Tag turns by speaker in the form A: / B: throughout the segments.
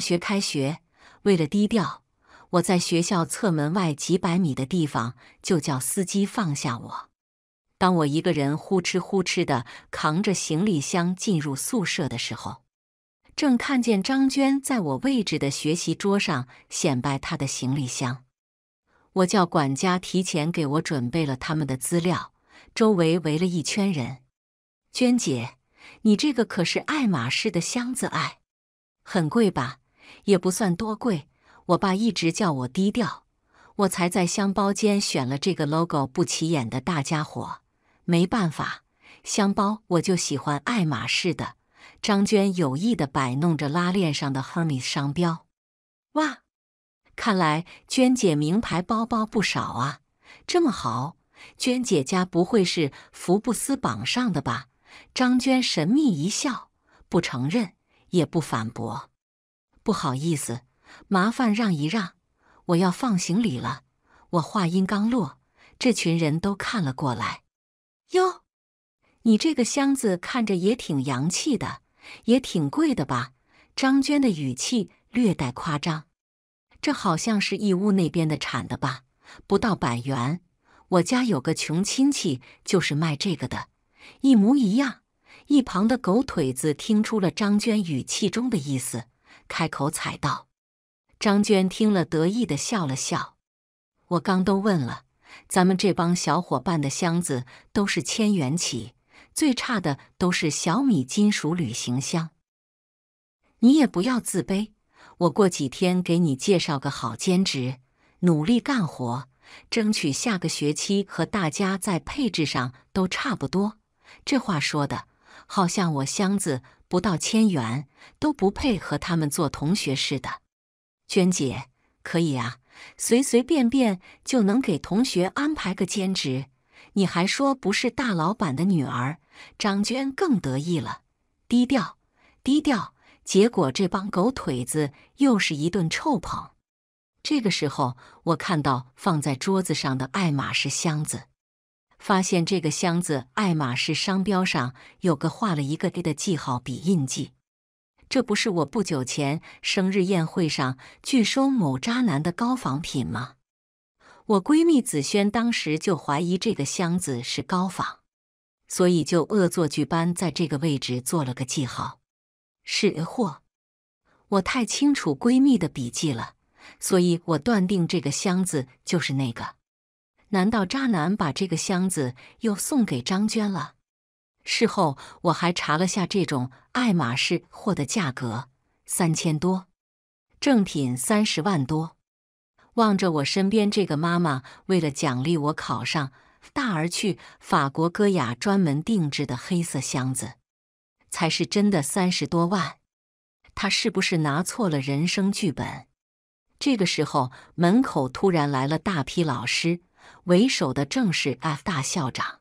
A: 学开学，为了低调，我在学校侧门外几百米的地方就叫司机放下我。当我一个人呼哧呼哧的扛着行李箱进入宿舍的时候，正看见张娟在我位置的学习桌上显摆她的行李箱。我叫管家提前给我准备了他们的资料，周围围了一圈人。娟姐，你这个可是爱马仕的箱子哎，很贵吧？也不算多贵，我爸一直叫我低调，我才在箱包间选了这个 logo 不起眼的大家伙。没办法，箱包我就喜欢爱马仕的。张娟有意地摆弄着拉链上的 hermes 商标。哇，看来娟姐名牌包包不少啊，这么好，娟姐家不会是福布斯榜上的吧？张娟神秘一笑，不承认也不反驳。不好意思，麻烦让一让，我要放行李了。我话音刚落，这群人都看了过来。哟，你这个箱子看着也挺洋气的，也挺贵的吧？张娟的语气略带夸张。这好像是义乌那边的产的吧？不到百元。我家有个穷亲戚就是卖这个的，一模一样。一旁的狗腿子听出了张娟语气中的意思。开口踩道，张娟听了得意的笑了笑。我刚都问了，咱们这帮小伙伴的箱子都是千元起，最差的都是小米金属旅行箱。你也不要自卑，我过几天给你介绍个好兼职，努力干活，争取下个学期和大家在配置上都差不多。这话说的，好像我箱子。不到千元都不配和他们做同学似的，娟姐可以啊，随随便便就能给同学安排个兼职，你还说不是大老板的女儿？张娟更得意了，低调低调。结果这帮狗腿子又是一顿臭捧。这个时候，我看到放在桌子上的爱马仕箱子。发现这个箱子，爱马仕商标上有个画了一个 A 的记号笔印记，这不是我不久前生日宴会上拒收某渣男的高仿品吗？我闺蜜紫萱当时就怀疑这个箱子是高仿，所以就恶作剧般在这个位置做了个记号。是货，我太清楚闺蜜的笔记了，所以我断定这个箱子就是那个。难道渣男把这个箱子又送给张娟了？事后我还查了下这种爱马仕货的价格，三千多，正品三十万多。望着我身边这个妈妈为了奖励我考上大而去法国戈雅专门定制的黑色箱子，才是真的三十多万。她是不是拿错了人生剧本？这个时候，门口突然来了大批老师。为首的正是 F 大校长，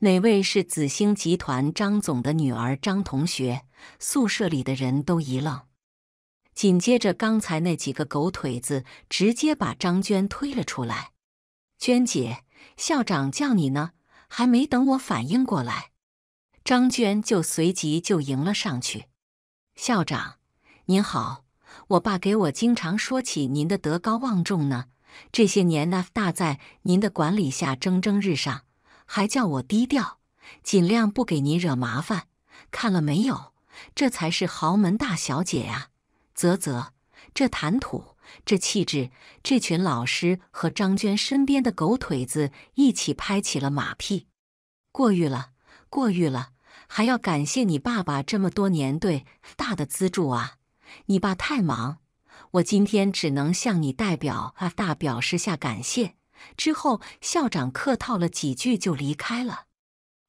A: 哪位是紫星集团张总的女儿张同学？宿舍里的人都一愣，紧接着刚才那几个狗腿子直接把张娟推了出来。娟姐，校长叫你呢！还没等我反应过来，张娟就随即就迎了上去。校长您好，我爸给我经常说起您的德高望重呢。这些年，呢，大在您的管理下蒸蒸日上，还叫我低调，尽量不给您惹麻烦。看了没有？这才是豪门大小姐呀！啧啧，这谈吐，这气质，这群老师和张娟身边的狗腿子一起拍起了马屁，过誉了，过誉了，还要感谢你爸爸这么多年对大的资助啊！你爸太忙。我今天只能向你代表阿大表示下感谢。之后，校长客套了几句就离开了。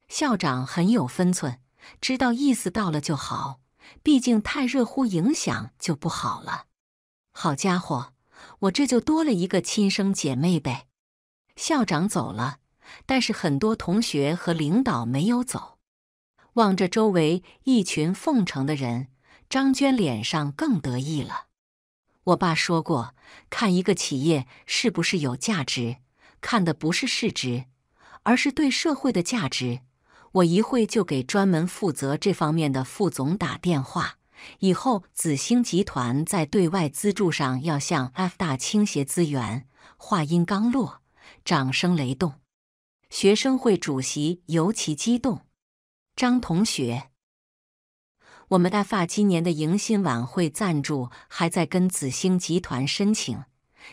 A: 校长很有分寸，知道意思到了就好，毕竟太热乎影响就不好了。好家伙，我这就多了一个亲生姐妹呗！校长走了，但是很多同学和领导没有走。望着周围一群奉承的人，张娟脸上更得意了。我爸说过，看一个企业是不是有价值，看的不是市值，而是对社会的价值。我一会就给专门负责这方面的副总打电话。以后紫星集团在对外资助上要向 F 大倾斜资源。话音刚落，掌声雷动，学生会主席尤其激动。张同学。我们大发今年的迎新晚会赞助还在跟紫星集团申请，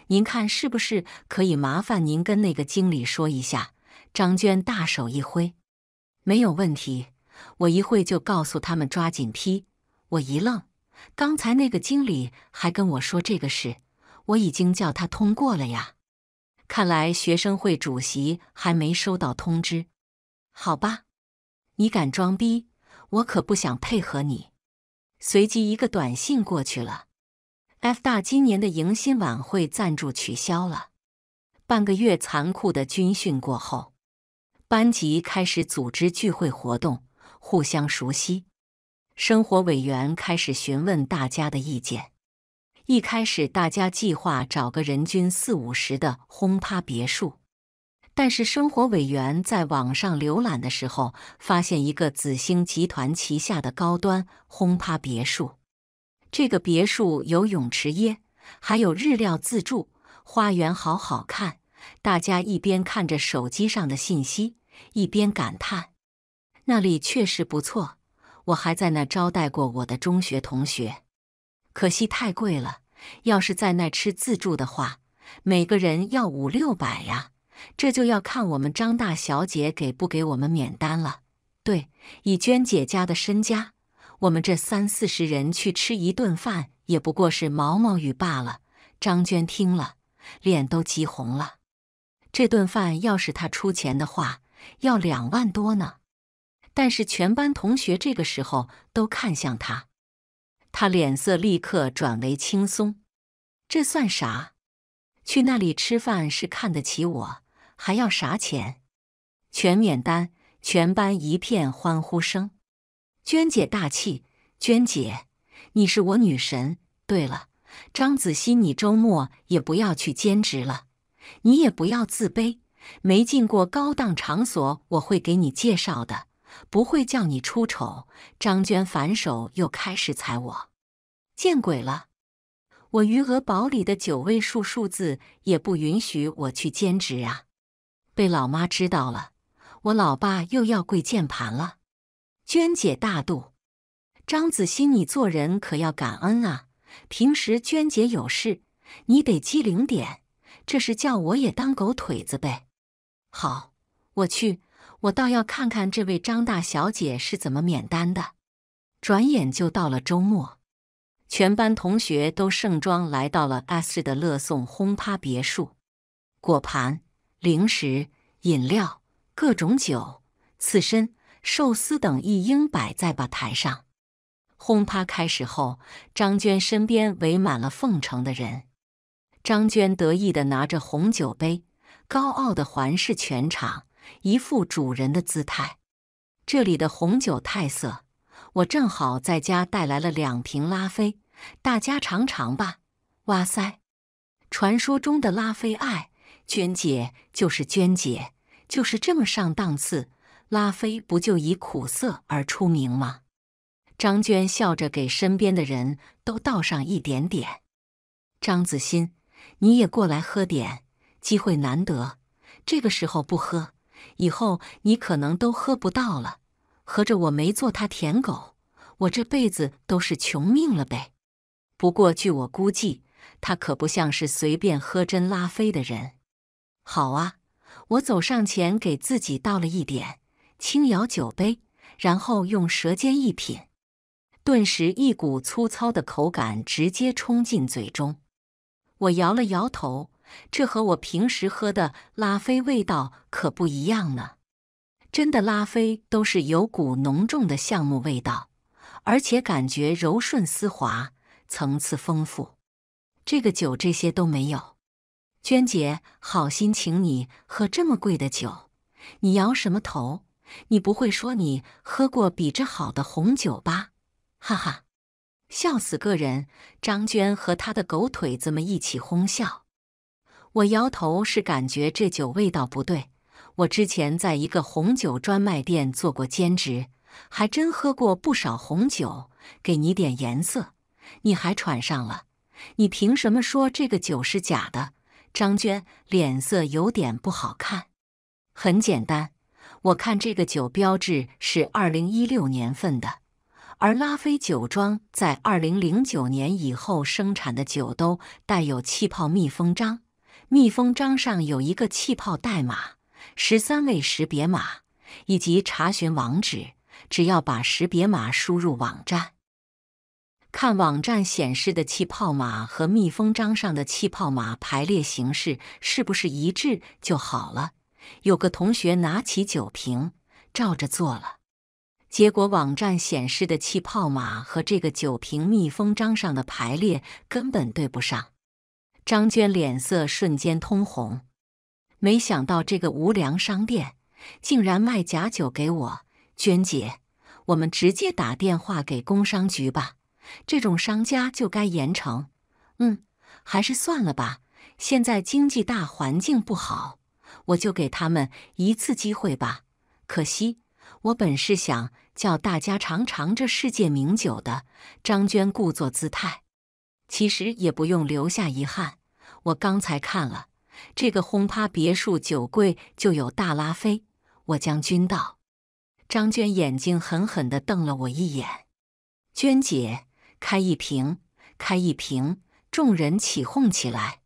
A: 您看是不是可以麻烦您跟那个经理说一下？张娟大手一挥，没有问题，我一会就告诉他们抓紧批。我一愣，刚才那个经理还跟我说这个事，我已经叫他通过了呀。看来学生会主席还没收到通知，好吧？你敢装逼！我可不想配合你。随即，一个短信过去了。F 大今年的迎新晚会赞助取消了。半个月残酷的军训过后，班级开始组织聚会活动，互相熟悉。生活委员开始询问大家的意见。一开始，大家计划找个人均四五十的轰趴别墅。但是生活委员在网上浏览的时候，发现一个紫星集团旗下的高端轰趴别墅。这个别墅有泳池耶，还有日料自助，花园好好看。大家一边看着手机上的信息，一边感叹：“那里确实不错，我还在那招待过我的中学同学。”可惜太贵了，要是在那吃自助的话，每个人要五六百呀。这就要看我们张大小姐给不给我们免单了。对，以娟姐家的身家，我们这三四十人去吃一顿饭，也不过是毛毛雨罢了。张娟听了，脸都急红了。这顿饭要是她出钱的话，要两万多呢。但是全班同学这个时候都看向她，她脸色立刻转为轻松。这算啥？去那里吃饭是看得起我。还要啥钱？全免单！全班一片欢呼声。娟姐大气，娟姐，你是我女神。对了，张子欣，你周末也不要去兼职了。你也不要自卑，没进过高档场所，我会给你介绍的，不会叫你出丑。张娟反手又开始踩我，见鬼了！我余额宝里的九位数数字也不允许我去兼职啊。被老妈知道了，我老爸又要跪键盘了。娟姐大度，张子欣，你做人可要感恩啊！平时娟姐有事，你得机灵点，这是叫我也当狗腿子呗？好，我去，我倒要看看这位张大小姐是怎么免单的。转眼就到了周末，全班同学都盛装来到了 S 市的乐颂轰趴别墅，果盘。零食、饮料、各种酒、刺身、寿司等一应摆在吧台上。轰趴开始后，张娟身边围满了奉承的人。张娟得意的拿着红酒杯，高傲的环视全场，一副主人的姿态。这里的红酒太涩，我正好在家带来了两瓶拉菲，大家尝尝吧。哇塞，传说中的拉菲爱！娟姐就是娟姐，就是这么上档次。拉菲不就以苦涩而出名吗？张娟笑着给身边的人都倒上一点点。张子欣，你也过来喝点，机会难得，这个时候不喝，以后你可能都喝不到了。合着我没做他舔狗，我这辈子都是穷命了呗。不过据我估计，他可不像是随便喝真拉菲的人。好啊！我走上前，给自己倒了一点，轻摇酒杯，然后用舌尖一品，顿时一股粗糙的口感直接冲进嘴中。我摇了摇头，这和我平时喝的拉菲味道可不一样呢。真的，拉菲都是有股浓重的橡木味道，而且感觉柔顺丝滑，层次丰富。这个酒这些都没有。娟姐，好心请你喝这么贵的酒，你摇什么头？你不会说你喝过比这好的红酒吧？哈哈，笑死个人！张娟和他的狗腿子们一起哄笑。我摇头是感觉这酒味道不对。我之前在一个红酒专卖店做过兼职，还真喝过不少红酒。给你点颜色，你还喘上了？你凭什么说这个酒是假的？张娟脸色有点不好看。很简单，我看这个酒标志是二零一六年份的，而拉菲酒庄在二零零九年以后生产的酒都带有气泡密封章，密封章上有一个气泡代码，十三位识别码以及查询网址，只要把识别码输入网站。看网站显示的气泡码和密封章上的气泡码排列形式是不是一致就好了？有个同学拿起酒瓶照着做了，结果网站显示的气泡码和这个酒瓶密封章上的排列根本对不上。张娟脸色瞬间通红，没想到这个无良商店竟然卖假酒给我。娟姐，我们直接打电话给工商局吧。这种商家就该严惩。嗯，还是算了吧。现在经济大环境不好，我就给他们一次机会吧。可惜，我本是想叫大家尝尝这世界名酒的。张娟故作姿态，其实也不用留下遗憾。我刚才看了，这个轰趴别墅酒柜就有大拉菲。我将军道，张娟眼睛狠狠地瞪了我一眼，娟姐。开一瓶，开一瓶，众人起哄起来。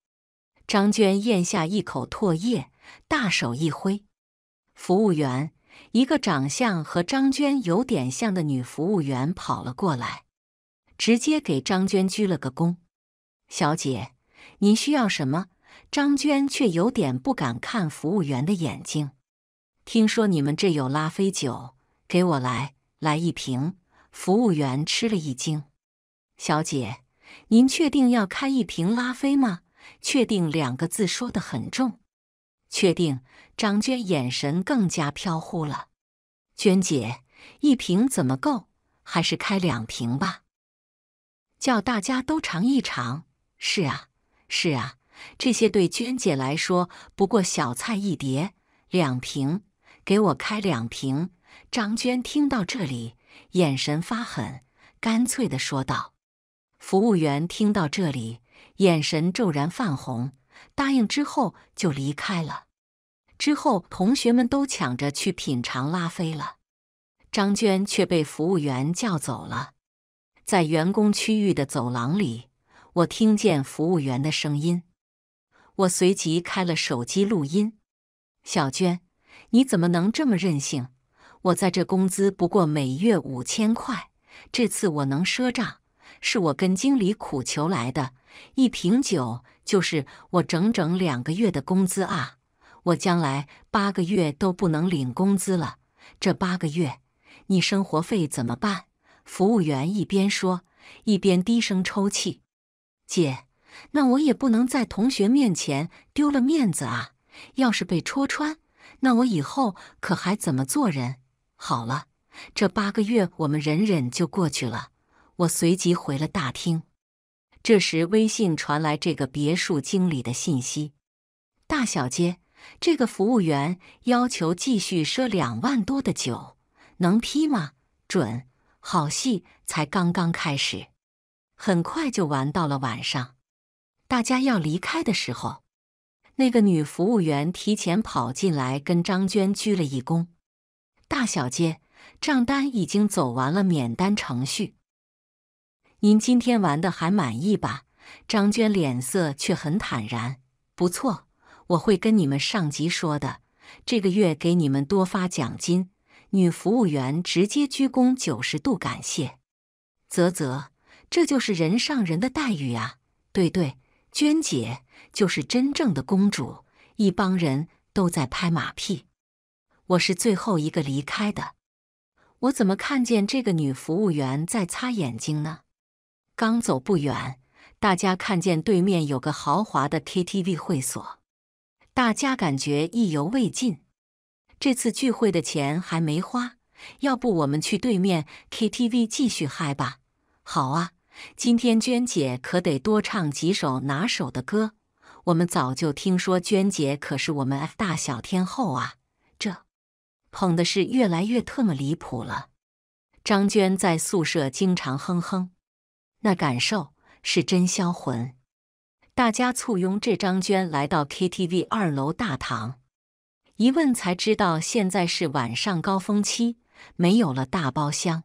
A: 张娟咽下一口唾液，大手一挥。服务员，一个长相和张娟有点像的女服务员跑了过来，直接给张娟鞠了个躬：“小姐，您需要什么？”张娟却有点不敢看服务员的眼睛。听说你们这有拉菲酒，给我来，来一瓶。服务员吃了一惊。小姐，您确定要开一瓶拉菲吗？“确定”两个字说得很重。确定。张娟眼神更加飘忽了。娟姐，一瓶怎么够？还是开两瓶吧，叫大家都尝一尝。是啊，是啊，这些对娟姐来说不过小菜一碟。两瓶，给我开两瓶。张娟听到这里，眼神发狠，干脆地说道。服务员听到这里，眼神骤然泛红，答应之后就离开了。之后，同学们都抢着去品尝拉菲了，张娟却被服务员叫走了。在员工区域的走廊里，我听见服务员的声音，我随即开了手机录音：“小娟，你怎么能这么任性？我在这工资不过每月五千块，这次我能赊账。”是我跟经理苦求来的，一瓶酒就是我整整两个月的工资啊！我将来八个月都不能领工资了，这八个月你生活费怎么办？服务员一边说，一边低声抽泣。姐，那我也不能在同学面前丢了面子啊！要是被戳穿，那我以后可还怎么做人？好了，这八个月我们忍忍就过去了。我随即回了大厅，这时微信传来这个别墅经理的信息：“大小姐，这个服务员要求继续赊两万多的酒，能批吗？”“准，好戏才刚刚开始。”很快就玩到了晚上，大家要离开的时候，那个女服务员提前跑进来，跟张娟鞠了一躬：“大小姐，账单已经走完了免单程序。”您今天玩的还满意吧？张娟脸色却很坦然。不错，我会跟你们上级说的。这个月给你们多发奖金。女服务员直接鞠躬九十度，感谢。啧啧，这就是人上人的待遇啊！对对，娟姐就是真正的公主，一帮人都在拍马屁。我是最后一个离开的。我怎么看见这个女服务员在擦眼睛呢？刚走不远，大家看见对面有个豪华的 KTV 会所，大家感觉意犹未尽。这次聚会的钱还没花，要不我们去对面 KTV 继续嗨吧？好啊，今天娟姐可得多唱几首拿手的歌。我们早就听说娟姐可是我们 F 大小天后啊，这捧的是越来越特么离谱了。张娟在宿舍经常哼哼。那感受是真销魂。大家簇拥着张娟来到 KTV 二楼大堂，一问才知道现在是晚上高峰期，没有了大包厢。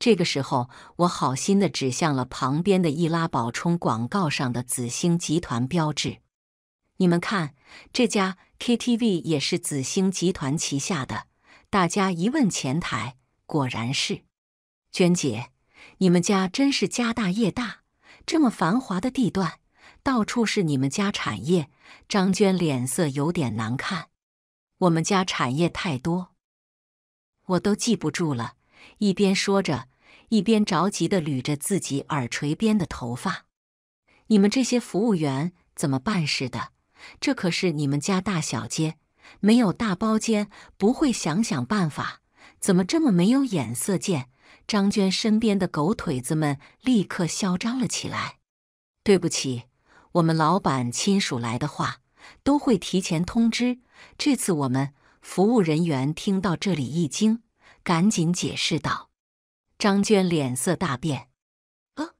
A: 这个时候，我好心的指向了旁边的易拉宝冲广告上的紫星集团标志：“你们看，这家 KTV 也是紫星集团旗下的。”大家一问前台，果然是娟姐。你们家真是家大业大，这么繁华的地段，到处是你们家产业。张娟脸色有点难看。我们家产业太多，我都记不住了。一边说着，一边着急地捋着自己耳垂边的头发。你们这些服务员怎么办事的？这可是你们家大小姐，没有大包间，不会想想办法？怎么这么没有眼色见？张娟身边的狗腿子们立刻嚣张了起来。对不起，我们老板亲属来的话，都会提前通知。这次我们服务人员听到这里一惊，赶紧解释道：“张娟脸色大变，啊，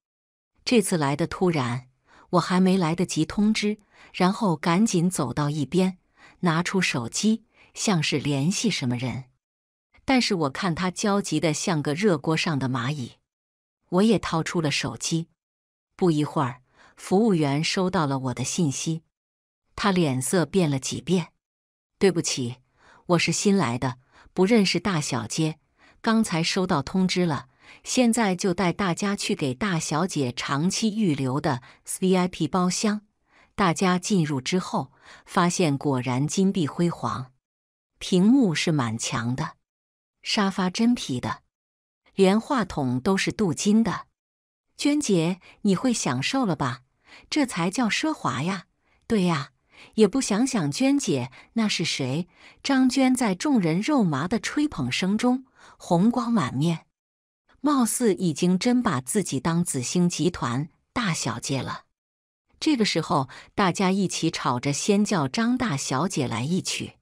A: 这次来的突然，我还没来得及通知。”然后赶紧走到一边，拿出手机，像是联系什么人。但是我看他焦急的像个热锅上的蚂蚁，我也掏出了手机。不一会儿，服务员收到了我的信息，他脸色变了几遍。对不起，我是新来的，不认识大小姐。刚才收到通知了，现在就带大家去给大小姐长期预留的 VIP 包厢。大家进入之后，发现果然金碧辉煌，屏幕是满墙的。沙发真皮的，连话筒都是镀金的。娟姐，你会享受了吧？这才叫奢华呀！对呀，也不想想娟姐那是谁？张娟在众人肉麻的吹捧声中，红光满面，貌似已经真把自己当紫星集团大小姐了。这个时候，大家一起吵着先叫张大小姐来一曲。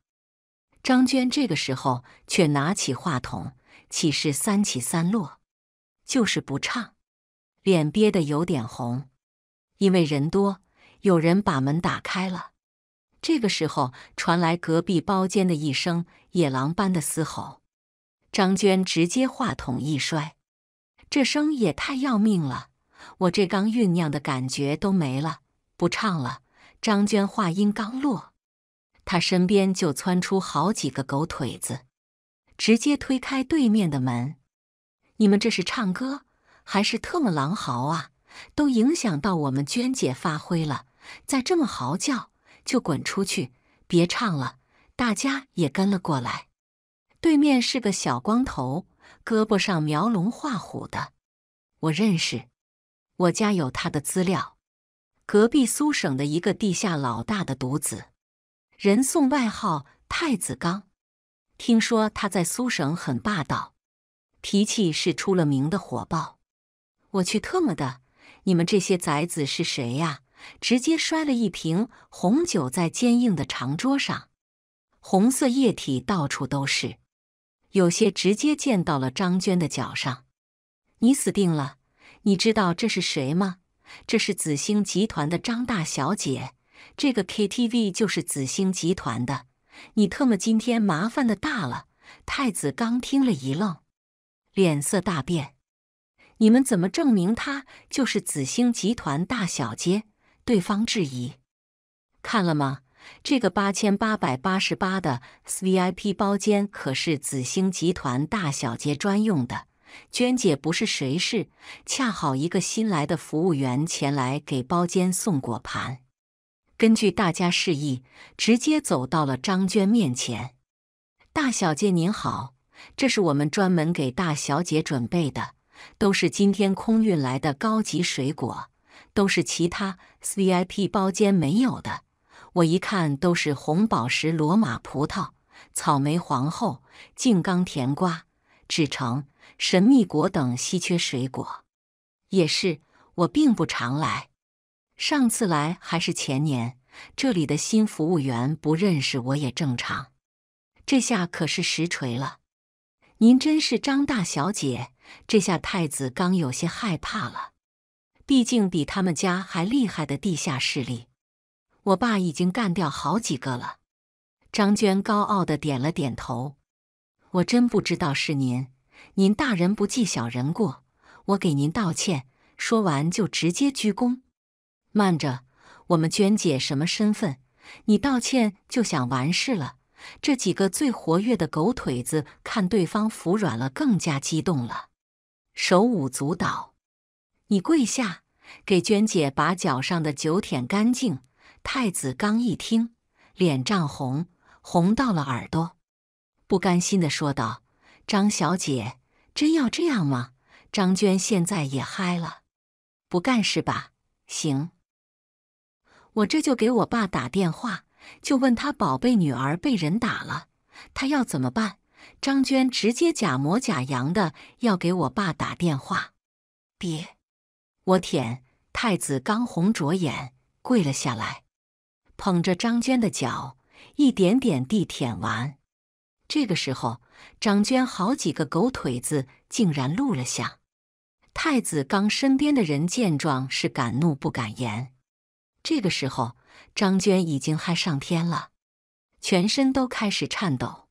A: 张娟这个时候却拿起话筒，起是三起三落，就是不唱，脸憋得有点红。因为人多，有人把门打开了。这个时候传来隔壁包间的一声野狼般的嘶吼，张娟直接话筒一摔，这声也太要命了，我这刚酝酿的感觉都没了，不唱了。张娟话音刚落。他身边就窜出好几个狗腿子，直接推开对面的门。你们这是唱歌还是特么狼嚎啊？都影响到我们娟姐发挥了，再这么嚎叫就滚出去，别唱了。大家也跟了过来。对面是个小光头，胳膊上描龙画虎的，我认识，我家有他的资料。隔壁苏省的一个地下老大的独子。人送外号“太子刚”，听说他在苏省很霸道，脾气是出了名的火爆。我去特么的！你们这些崽子是谁呀？直接摔了一瓶红酒在坚硬的长桌上，红色液体到处都是，有些直接溅到了张娟的脚上。你死定了！你知道这是谁吗？这是紫星集团的张大小姐。这个 KTV 就是紫星集团的，你特么今天麻烦的大了！太子刚听了一愣，脸色大变。你们怎么证明他就是紫星集团大小姐？对方质疑。看了吗？这个八千八百八十八的 VIP 包间可是紫星集团大小姐专用的。娟姐不是谁是？恰好一个新来的服务员前来给包间送果盘。根据大家示意，直接走到了张娟面前。大小姐您好，这是我们专门给大小姐准备的，都是今天空运来的高级水果，都是其他 VIP 包间没有的。我一看，都是红宝石、罗马葡萄、草莓皇后、静冈甜瓜、纸橙、神秘果等稀缺水果。也是，我并不常来。上次来还是前年，这里的新服务员不认识我也正常。这下可是实锤了！您真是张大小姐，这下太子刚有些害怕了。毕竟比他们家还厉害的地下势力，我爸已经干掉好几个了。张娟高傲的点了点头。我真不知道是您，您大人不计小人过，我给您道歉。说完就直接鞠躬。慢着，我们娟姐什么身份？你道歉就想完事了？这几个最活跃的狗腿子看对方服软了，更加激动了，手舞足蹈。你跪下，给娟姐把脚上的酒舔干净。太子刚一听，脸涨红，红到了耳朵，不甘心的说道：“张小姐，真要这样吗？”张娟现在也嗨了，不干是吧？行。我这就给我爸打电话，就问他宝贝女儿被人打了，他要怎么办？张娟直接假模假样的要给我爸打电话，别！我舔太子刚红着眼跪了下来，捧着张娟的脚一点点地舔完。这个时候，张娟好几个狗腿子竟然露了相，太子刚身边的人见状是敢怒不敢言。这个时候，张娟已经嗨上天了，全身都开始颤抖。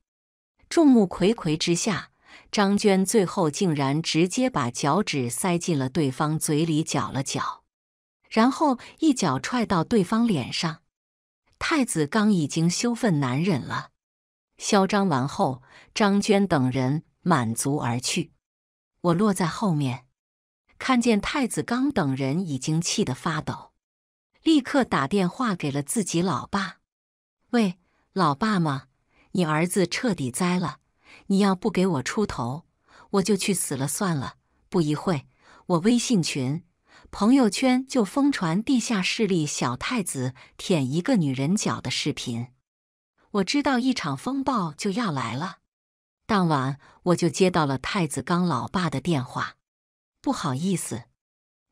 A: 众目睽睽之下，张娟最后竟然直接把脚趾塞进了对方嘴里搅了搅，然后一脚踹到对方脸上。太子刚已经羞愤难忍了。嚣张完后，张娟等人满足而去。我落在后面，看见太子刚等人已经气得发抖。立刻打电话给了自己老爸：“喂，老爸吗？你儿子彻底栽了，你要不给我出头，我就去死了算了。”不一会我微信群、朋友圈就疯传地下势力小太子舔一个女人脚的视频。我知道一场风暴就要来了。当晚我就接到了太子刚老爸的电话：“不好意思，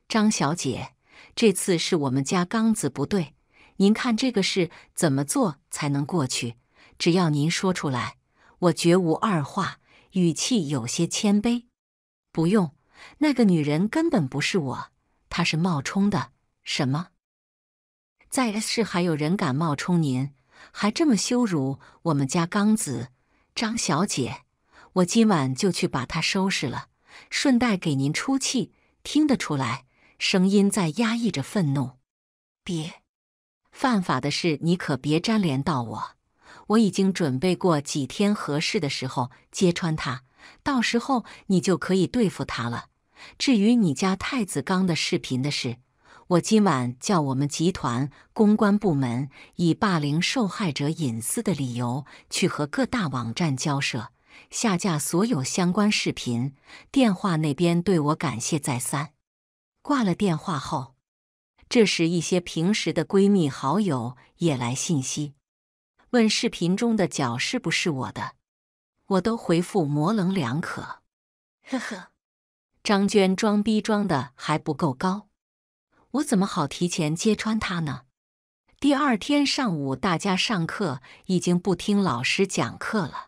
A: 张小姐。”这次是我们家刚子不对，您看这个事怎么做才能过去？只要您说出来，我绝无二话。语气有些谦卑。不用，那个女人根本不是我，她是冒充的。什么？在 S 市还有人敢冒充您，还这么羞辱我们家刚子？张小姐，我今晚就去把她收拾了，顺带给您出气。听得出来。声音在压抑着愤怒，别，犯法的事你可别粘连到我。我已经准备过几天合适的时候揭穿他，到时候你就可以对付他了。至于你家太子刚的视频的事，我今晚叫我们集团公关部门以霸凌受害者隐私的理由去和各大网站交涉，下架所有相关视频。电话那边对我感谢再三。挂了电话后，这时一些平时的闺蜜好友也来信息，问视频中的脚是不是我的，我都回复模棱两可。呵呵，张娟装逼装的还不够高，我怎么好提前揭穿她呢？第二天上午，大家上课已经不听老师讲课了，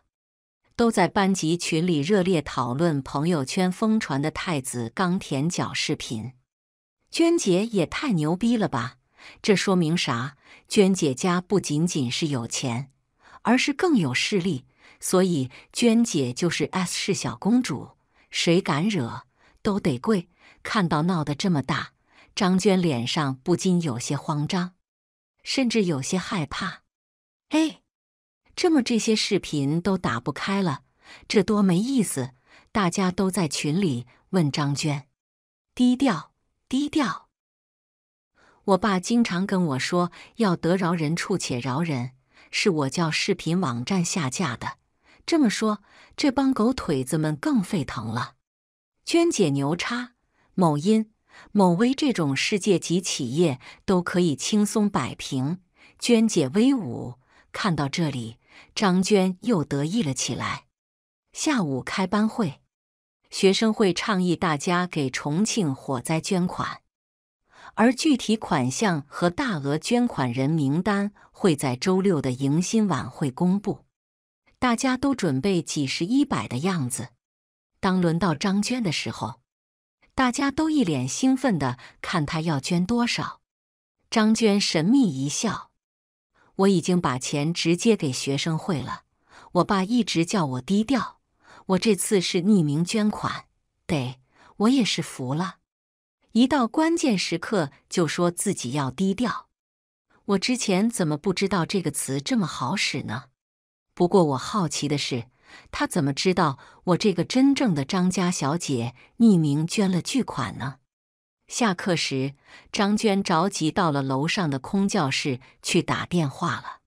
A: 都在班级群里热烈讨论朋友圈疯传的太子钢舔脚视频。娟姐也太牛逼了吧！这说明啥？娟姐家不仅仅是有钱，而是更有势力，所以娟姐就是 S 市小公主，谁敢惹都得跪。看到闹得这么大，张娟脸上不禁有些慌张，甚至有些害怕。哎，这么这些视频都打不开了，这多没意思！大家都在群里问张娟，低调。低调，我爸经常跟我说要得饶人处且饶人。是我叫视频网站下架的。这么说，这帮狗腿子们更沸腾了。娟姐牛叉，某音、某微这种世界级企业都可以轻松摆平，娟姐威武！看到这里，张娟又得意了起来。下午开班会。学生会倡议大家给重庆火灾捐款，而具体款项和大额捐款人名单会在周六的迎新晚会公布。大家都准备几十、一百的样子。当轮到张娟的时候，大家都一脸兴奋的看她要捐多少。张娟神秘一笑：“我已经把钱直接给学生会了。我爸一直叫我低调。”我这次是匿名捐款，得，我也是服了。一到关键时刻就说自己要低调，我之前怎么不知道这个词这么好使呢？不过我好奇的是，他怎么知道我这个真正的张家小姐匿名捐了巨款呢？下课时，张娟着急到了楼上的空教室去打电话了，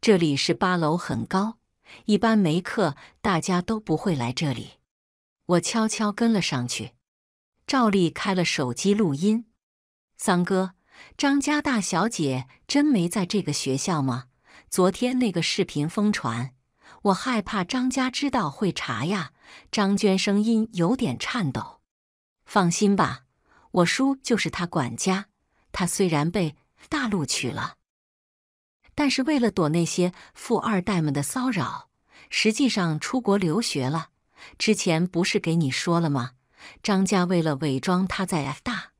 A: 这里是八楼，很高。一般没课，大家都不会来这里。我悄悄跟了上去，照例开了手机录音。桑哥，张家大小姐真没在这个学校吗？昨天那个视频疯传，我害怕张家知道会查呀。张娟声音有点颤抖。放心吧，我叔就是他管家。他虽然被大陆取了。但是为了躲那些富二代们的骚扰，实际上出国留学了。之前不是给你说了吗？张家为了伪装他在 F 大，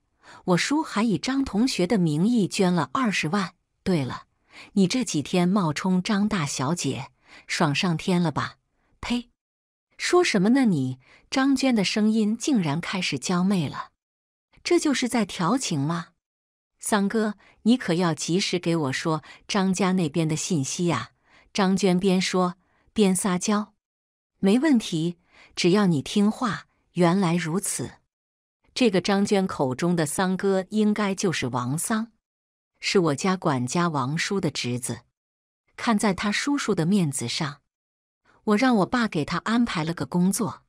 A: 我叔还以张同学的名义捐了二十万。对了，你这几天冒充张大小姐，爽上天了吧？呸！说什么呢你？张娟的声音竟然开始娇媚了，这就是在调情吗？桑哥。你可要及时给我说张家那边的信息呀！张娟边说边撒娇：“没问题，只要你听话。”原来如此，这个张娟口中的桑哥应该就是王桑，是我家管家王叔的侄子。看在他叔叔的面子上，我让我爸给他安排了个工作。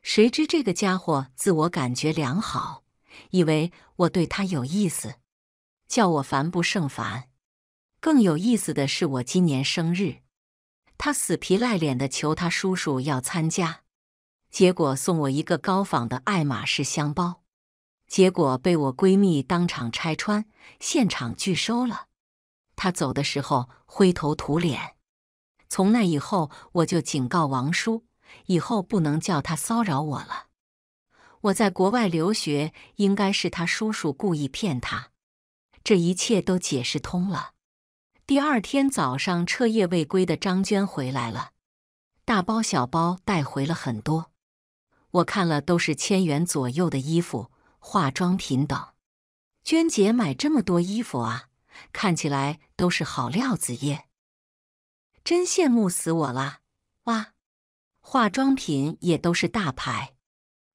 A: 谁知这个家伙自我感觉良好，以为我对他有意思。叫我烦不胜烦。更有意思的是，我今年生日，他死皮赖脸的求他叔叔要参加，结果送我一个高仿的爱马仕香包，结果被我闺蜜当场拆穿，现场拒收了。他走的时候灰头土脸。从那以后，我就警告王叔，以后不能叫他骚扰我了。我在国外留学，应该是他叔叔故意骗他。这一切都解释通了。第二天早上，彻夜未归的张娟回来了，大包小包带回了很多。我看了，都是千元左右的衣服、化妆品等。娟姐买这么多衣服啊，看起来都是好料子耶，真羡慕死我了！哇，化妆品也都是大牌，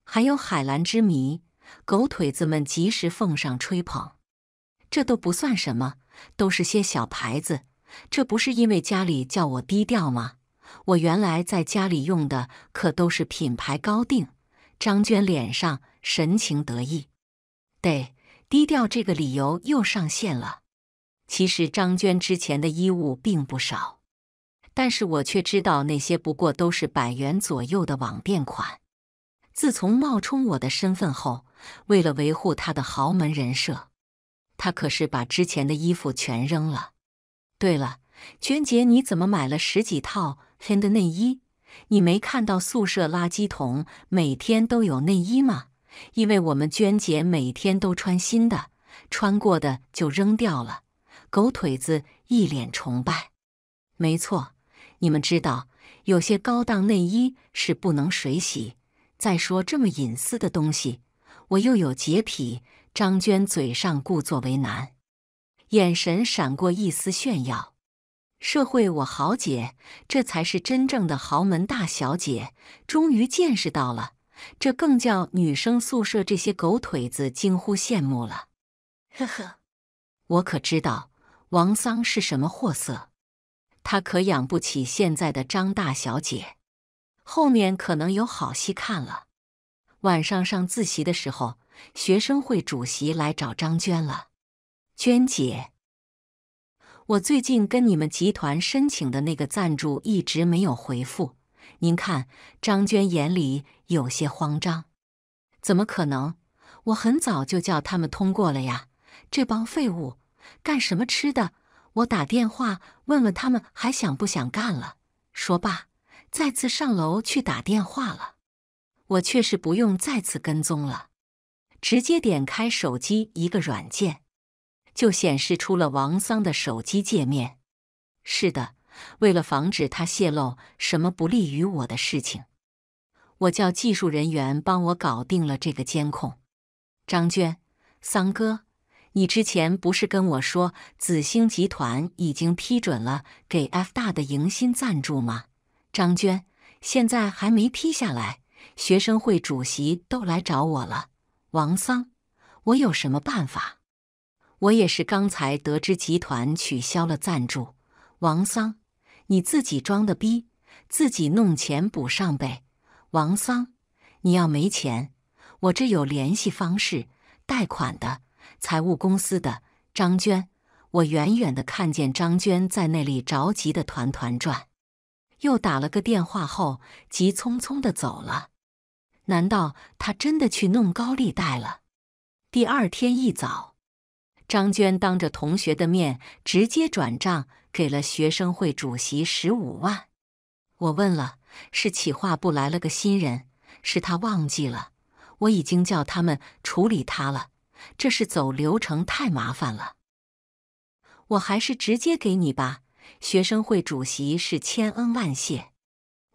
A: 还有海蓝之谜。狗腿子们及时奉上吹捧。这都不算什么，都是些小牌子。这不是因为家里叫我低调吗？我原来在家里用的可都是品牌高定。张娟脸上神情得意，对，低调这个理由又上线了。其实张娟之前的衣物并不少，但是我却知道那些不过都是百元左右的网店款。自从冒充我的身份后，为了维护她的豪门人设。他可是把之前的衣服全扔了。对了，娟姐，你怎么买了十几套黑的内衣？你没看到宿舍垃圾桶每天都有内衣吗？因为我们娟姐每天都穿新的，穿过的就扔掉了。狗腿子一脸崇拜。没错，你们知道，有些高档内衣是不能水洗。再说这么隐私的东西，我又有洁癖。张娟嘴上故作为难，眼神闪过一丝炫耀。社会我豪姐，这才是真正的豪门大小姐，终于见识到了，这更叫女生宿舍这些狗腿子惊呼羡慕了。呵呵，我可知道王桑是什么货色，他可养不起现在的张大小姐，后面可能有好戏看了。晚上上自习的时候。学生会主席来找张娟了，娟姐，我最近跟你们集团申请的那个赞助一直没有回复，您看。张娟眼里有些慌张，怎么可能？我很早就叫他们通过了呀，这帮废物，干什么吃的？我打电话问问他们还想不想干了。说罢，再次上楼去打电话了。我确实不用再次跟踪了。直接点开手机一个软件，就显示出了王桑的手机界面。是的，为了防止他泄露什么不利于我的事情，我叫技术人员帮我搞定了这个监控。张娟，桑哥，你之前不是跟我说紫星集团已经批准了给 F 大的迎新赞助吗？张娟，现在还没批下来，学生会主席都来找我了。王桑，我有什么办法？我也是刚才得知集团取消了赞助。王桑，你自己装的逼，自己弄钱补上呗。王桑，你要没钱，我这有联系方式，贷款的财务公司的张娟。我远远的看见张娟在那里着急的团团转，又打了个电话后，急匆匆的走了。难道他真的去弄高利贷了？第二天一早，张娟当着同学的面直接转账给了学生会主席十五万。我问了，是企划部来了个新人，是他忘记了。我已经叫他们处理他了，这是走流程，太麻烦了。我还是直接给你吧。学生会主席是千恩万谢，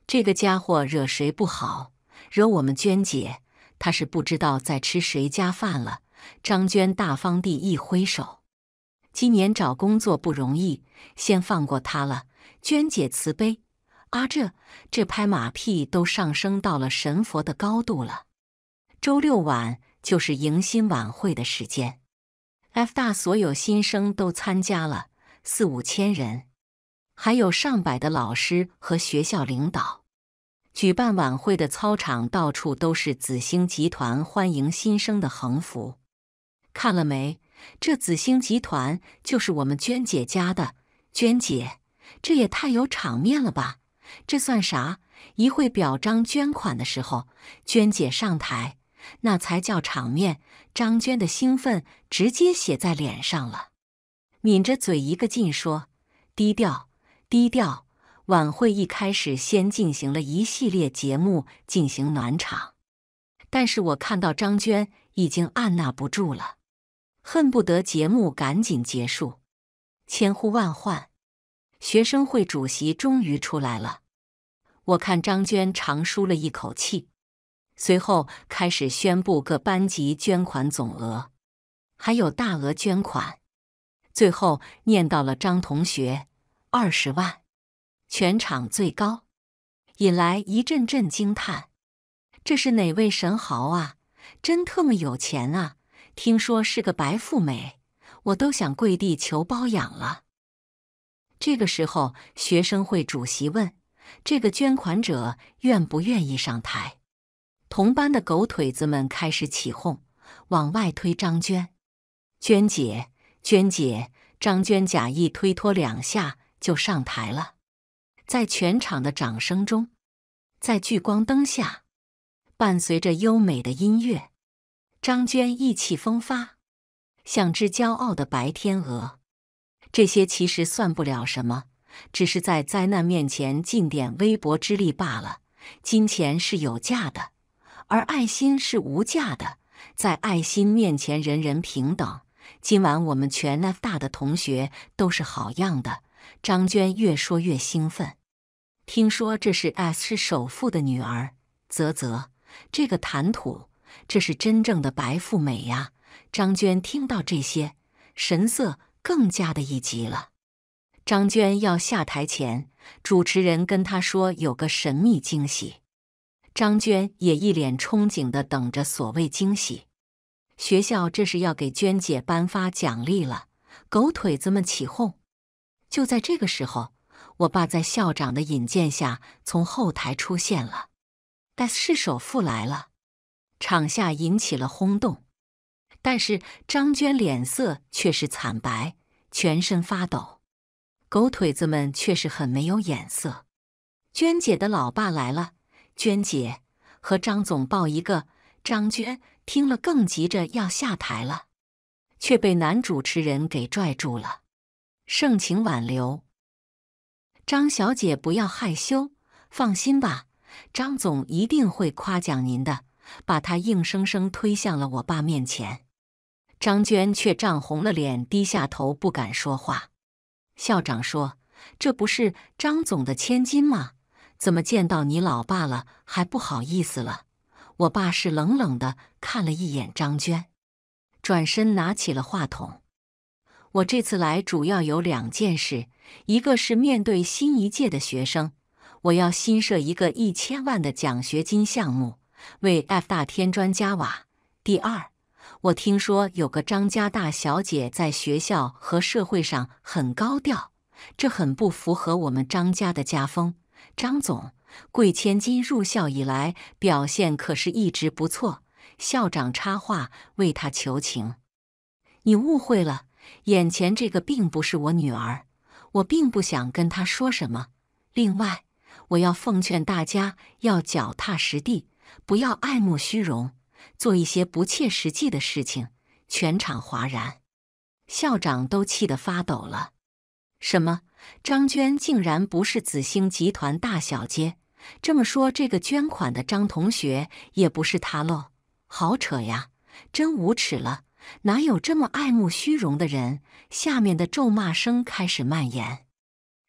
A: 这个家伙惹谁不好？惹我们娟姐，她是不知道在吃谁家饭了。张娟大方地一挥手：“今年找工作不容易，先放过她了。”娟姐慈悲。啊，这这拍马屁都上升到了神佛的高度了。周六晚就是迎新晚会的时间，F 大所有新生都参加了，四五千人，还有上百的老师和学校领导。举办晚会的操场到处都是紫星集团欢迎新生的横幅，看了没？这紫星集团就是我们娟姐家的。娟姐，这也太有场面了吧！这算啥？一会表彰捐款的时候，娟姐上台，那才叫场面。张娟的兴奋直接写在脸上了，抿着嘴一个劲说：“低调，低调。”晚会一开始，先进行了一系列节目进行暖场，但是我看到张娟已经按捺不住了，恨不得节目赶紧结束。千呼万唤，学生会主席终于出来了，我看张娟长舒了一口气，随后开始宣布各班级捐款总额，还有大额捐款，最后念到了张同学二十万。全场最高，引来一阵阵惊叹。这是哪位神豪啊？真特么有钱啊！听说是个白富美，我都想跪地求包养了。这个时候，学生会主席问这个捐款者愿不愿意上台。同班的狗腿子们开始起哄，往外推张娟。娟姐，娟姐，张娟假意推脱两下，就上台了。在全场的掌声中，在聚光灯下，伴随着优美的音乐，张娟意气风发，像只骄傲的白天鹅。这些其实算不了什么，只是在灾难面前尽点微薄之力罢了。金钱是有价的，而爱心是无价的。在爱心面前，人人平等。今晚我们全 F 大的同学都是好样的。张娟越说越兴奋。听说这是 S 市首富的女儿，啧啧，这个谈吐，这是真正的白富美呀！张娟听到这些，神色更加的一急了。张娟要下台前，主持人跟她说有个神秘惊喜，张娟也一脸憧憬的等着所谓惊喜。学校这是要给娟姐颁发奖励了，狗腿子们起哄。就在这个时候。我爸在校长的引荐下从后台出现了，但是首富来了，场下引起了轰动，但是张娟脸色却是惨白，全身发抖，狗腿子们却是很没有眼色。娟姐的老爸来了，娟姐和张总抱一个，张娟听了更急着要下台了，却被男主持人给拽住了，盛情挽留。张小姐，不要害羞，放心吧，张总一定会夸奖您的。把他硬生生推向了我爸面前，张娟却涨红了脸，低下头，不敢说话。校长说：“这不是张总的千金吗？怎么见到你老爸了还不好意思了？”我爸是冷冷的看了一眼张娟，转身拿起了话筒。我这次来主要有两件事。一个是面对新一届的学生，我要新设一个一千万的奖学金项目，为 F 大添砖加瓦。第二，我听说有个张家大小姐在学校和社会上很高调，这很不符合我们张家的家风。张总，贵千金入校以来表现可是一直不错。校长插话为她求情，你误会了，眼前这个并不是我女儿。我并不想跟他说什么。另外，我要奉劝大家要脚踏实地，不要爱慕虚荣，做一些不切实际的事情。全场哗然，校长都气得发抖了。什么？张娟竟然不是紫星集团大小姐？这么说，这个捐款的张同学也不是他喽？好扯呀！真无耻了。哪有这么爱慕虚荣的人？下面的咒骂声开始蔓延，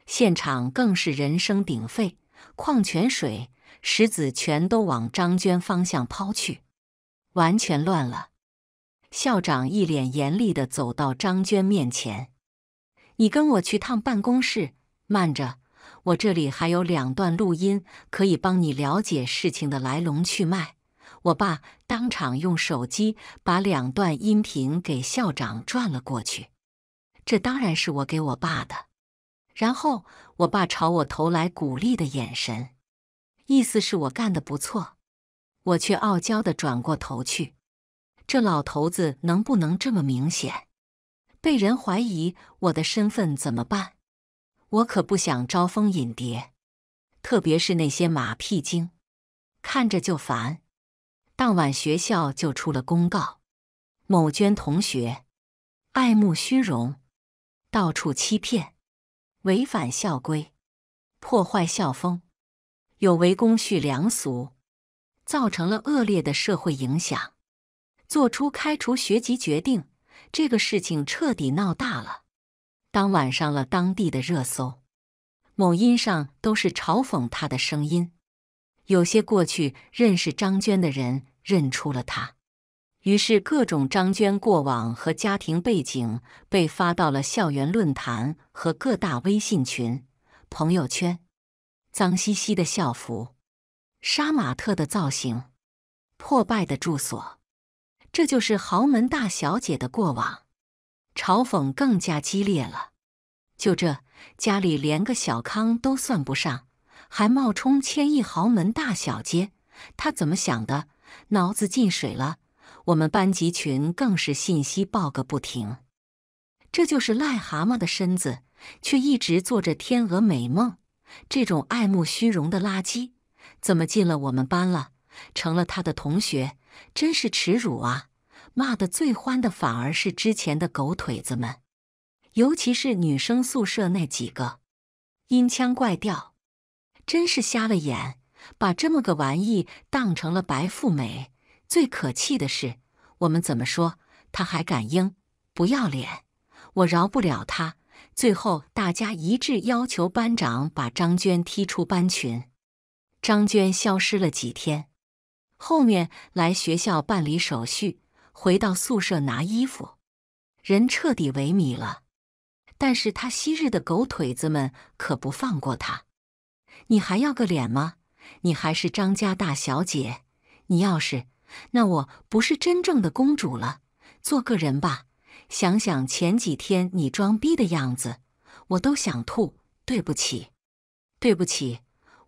A: 现场更是人声鼎沸，矿泉水、石子全都往张娟方向抛去，完全乱了。校长一脸严厉地走到张娟面前：“你跟我去趟办公室。慢着，我这里还有两段录音，可以帮你了解事情的来龙去脉。”我爸当场用手机把两段音频给校长转了过去，这当然是我给我爸的。然后我爸朝我投来鼓励的眼神，意思是我干得不错。我却傲娇的转过头去，这老头子能不能这么明显？被人怀疑我的身份怎么办？我可不想招蜂引蝶，特别是那些马屁精，看着就烦。当晚学校就出了公告：，某娟同学爱慕虚荣，到处欺骗，违反校规，破坏校风，有违公序良俗，造成了恶劣的社会影响，做出开除学籍决定。这个事情彻底闹大了，当晚上了当地的热搜，某音上都是嘲讽他的声音，有些过去认识张娟的人。认出了他，于是各种张娟过往和家庭背景被发到了校园论坛和各大微信群、朋友圈。脏兮兮的校服，杀马特的造型，破败的住所，这就是豪门大小姐的过往。嘲讽更加激烈了。就这，家里连个小康都算不上，还冒充千亿豪门大小姐，她怎么想的？脑子进水了，我们班级群更是信息爆个不停。这就是癞蛤蟆的身子，却一直做着天鹅美梦。这种爱慕虚荣的垃圾，怎么进了我们班了？成了他的同学，真是耻辱啊！骂得最欢的反而是之前的狗腿子们，尤其是女生宿舍那几个，阴腔怪调，真是瞎了眼。把这么个玩意当成了白富美，最可气的是，我们怎么说，他还敢应，不要脸，我饶不了他。最后大家一致要求班长把张娟踢出班群。张娟消失了几天，后面来学校办理手续，回到宿舍拿衣服，人彻底萎靡了。但是他昔日的狗腿子们可不放过他，你还要个脸吗？你还是张家大小姐，你要是那我不是真正的公主了，做个人吧。想想前几天你装逼的样子，我都想吐。对不起，对不起，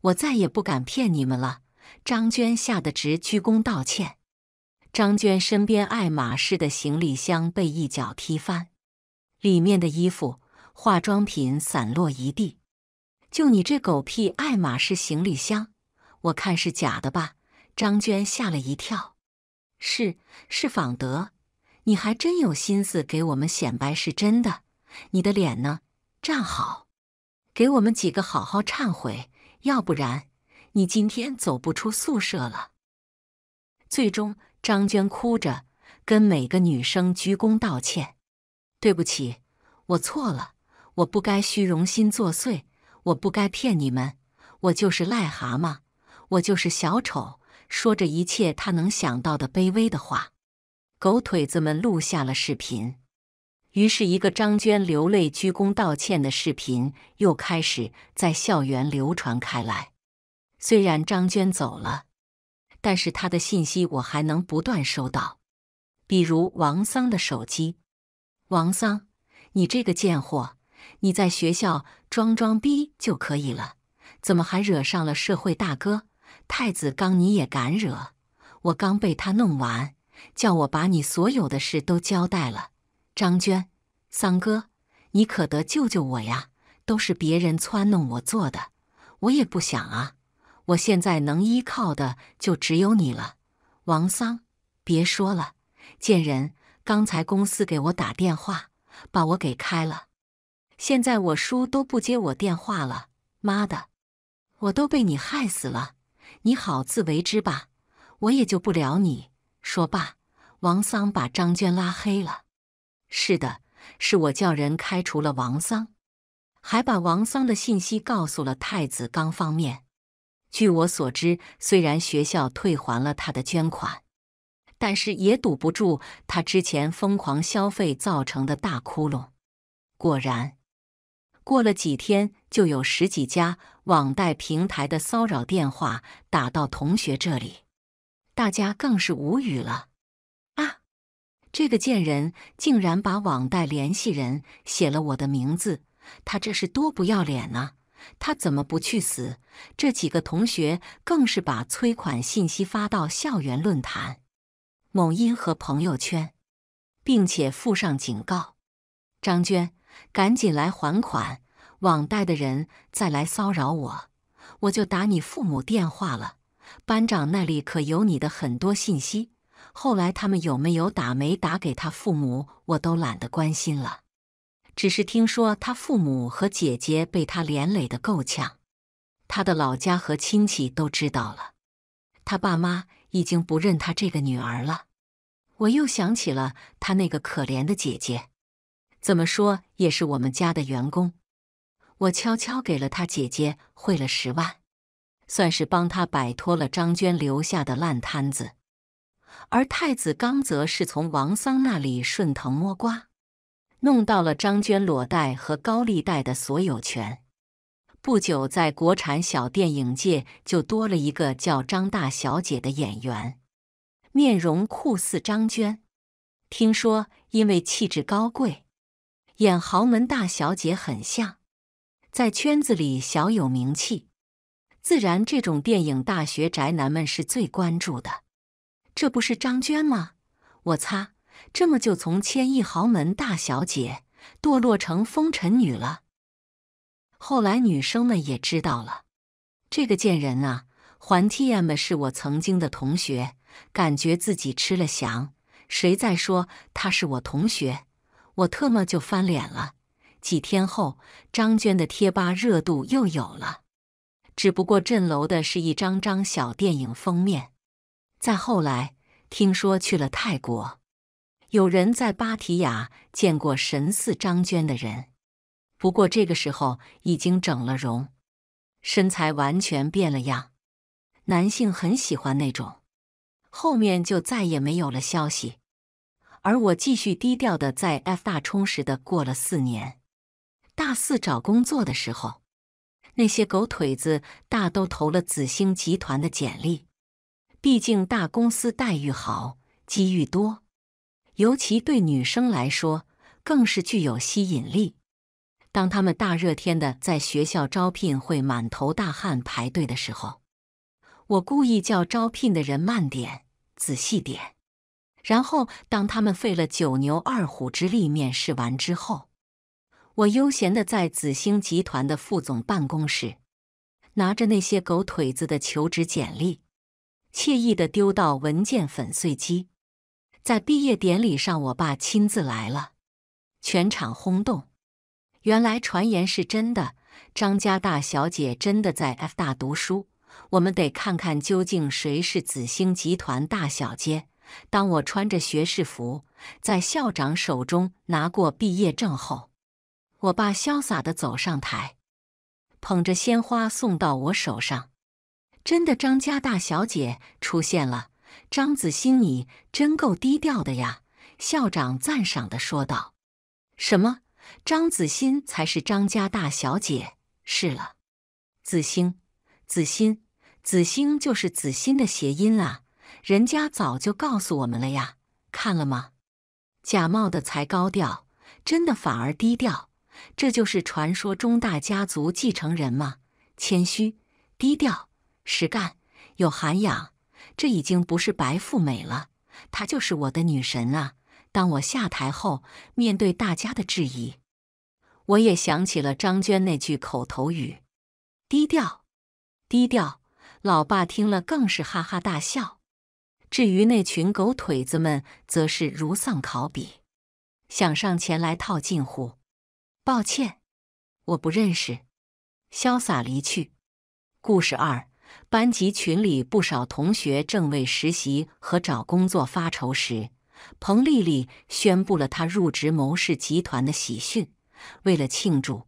A: 我再也不敢骗你们了。张娟吓得直鞠躬道歉。张娟身边爱马仕的行李箱被一脚踢翻，里面的衣服、化妆品散落一地。就你这狗屁爱马仕行李箱！我看是假的吧？张娟吓了一跳。是是，仿德，你还真有心思给我们显摆是真的。你的脸呢？站好，给我们几个好好忏悔，要不然你今天走不出宿舍了。最终，张娟哭着跟每个女生鞠躬道歉：“对不起，我错了，我不该虚荣心作祟，我不该骗你们，我就是癞蛤蟆。”我就是小丑，说着一切他能想到的卑微的话。狗腿子们录下了视频，于是，一个张娟流泪鞠躬道歉的视频又开始在校园流传开来。虽然张娟走了，但是她的信息我还能不断收到，比如王桑的手机。王桑，你这个贱货，你在学校装装逼就可以了，怎么还惹上了社会大哥？太子刚你也敢惹？我刚被他弄完，叫我把你所有的事都交代了。张娟，桑哥，你可得救救我呀！都是别人撺弄我做的，我也不想啊。我现在能依靠的就只有你了，王桑。别说了，贱人！刚才公司给我打电话，把我给开了。现在我叔都不接我电话了。妈的，我都被你害死了！你好自为之吧，我也就不聊你。说罢，王桑把张娟拉黑了。是的，是我叫人开除了王桑，还把王桑的信息告诉了太子刚方面。据我所知，虽然学校退还了他的捐款，但是也堵不住他之前疯狂消费造成的大窟窿。果然，过了几天。就有十几家网贷平台的骚扰电话打到同学这里，大家更是无语了啊！这个贱人竟然把网贷联系人写了我的名字，他这是多不要脸啊！他怎么不去死？这几个同学更是把催款信息发到校园论坛、某音和朋友圈，并且附上警告：“张娟，赶紧来还款。”网贷的人再来骚扰我，我就打你父母电话了。班长那里可有你的很多信息。后来他们有没有打没打给他父母，我都懒得关心了，只是听说他父母和姐姐被他连累的够呛，他的老家和亲戚都知道了，他爸妈已经不认他这个女儿了。我又想起了他那个可怜的姐姐，怎么说也是我们家的员工。我悄悄给了他姐姐汇了十万，算是帮他摆脱了张娟留下的烂摊子。而太子刚则是从王桑那里顺藤摸瓜，弄到了张娟裸贷和高利贷的所有权。不久，在国产小电影界就多了一个叫张大小姐的演员，面容酷似张娟。听说因为气质高贵，演豪门大小姐很像。在圈子里小有名气，自然这种电影大学宅男们是最关注的。这不是张娟吗？我擦，这么就从千亿豪门大小姐堕落成风尘女了。后来女生们也知道了，这个贱人啊，环 T M 是我曾经的同学，感觉自己吃了翔。谁再说她是我同学，我特么就翻脸了。几天后，张娟的贴吧热度又有了，只不过镇楼的是一张张小电影封面。再后来，听说去了泰国，有人在芭提雅见过神似张娟的人，不过这个时候已经整了容，身材完全变了样。男性很喜欢那种，后面就再也没有了消息。而我继续低调的在 F 大充实的过了四年。大四找工作的时候，那些狗腿子大都投了紫星集团的简历。毕竟大公司待遇好，机遇多，尤其对女生来说更是具有吸引力。当他们大热天的在学校招聘会满头大汗排队的时候，我故意叫招聘的人慢点、仔细点。然后当他们费了九牛二虎之力面试完之后，我悠闲的在紫星集团的副总办公室，拿着那些狗腿子的求职简历，惬意的丢到文件粉碎机。在毕业典礼上，我爸亲自来了，全场轰动。原来传言是真的，张家大小姐真的在 F 大读书。我们得看看究竟谁是紫星集团大小姐。当我穿着学士服，在校长手中拿过毕业证后。我爸潇洒的走上台，捧着鲜花送到我手上。真的，张家大小姐出现了。张子欣，你真够低调的呀！校长赞赏的说道：“什么？张子欣才是张家大小姐？是了，子欣、子欣、子欣就是子欣的谐音啊！人家早就告诉我们了呀。看了吗？假冒的才高调，真的反而低调。”这就是传说中大家族继承人吗？谦虚、低调、实干、有涵养，这已经不是白富美了，她就是我的女神啊！当我下台后，面对大家的质疑，我也想起了张娟那句口头语：“低调，低调。”老爸听了更是哈哈大笑，至于那群狗腿子们，则是如丧考妣，想上前来套近乎。抱歉，我不认识。潇洒离去。故事二：班级群里不少同学正为实习和找工作发愁时，彭丽丽宣布了她入职谋士集团的喜讯。为了庆祝，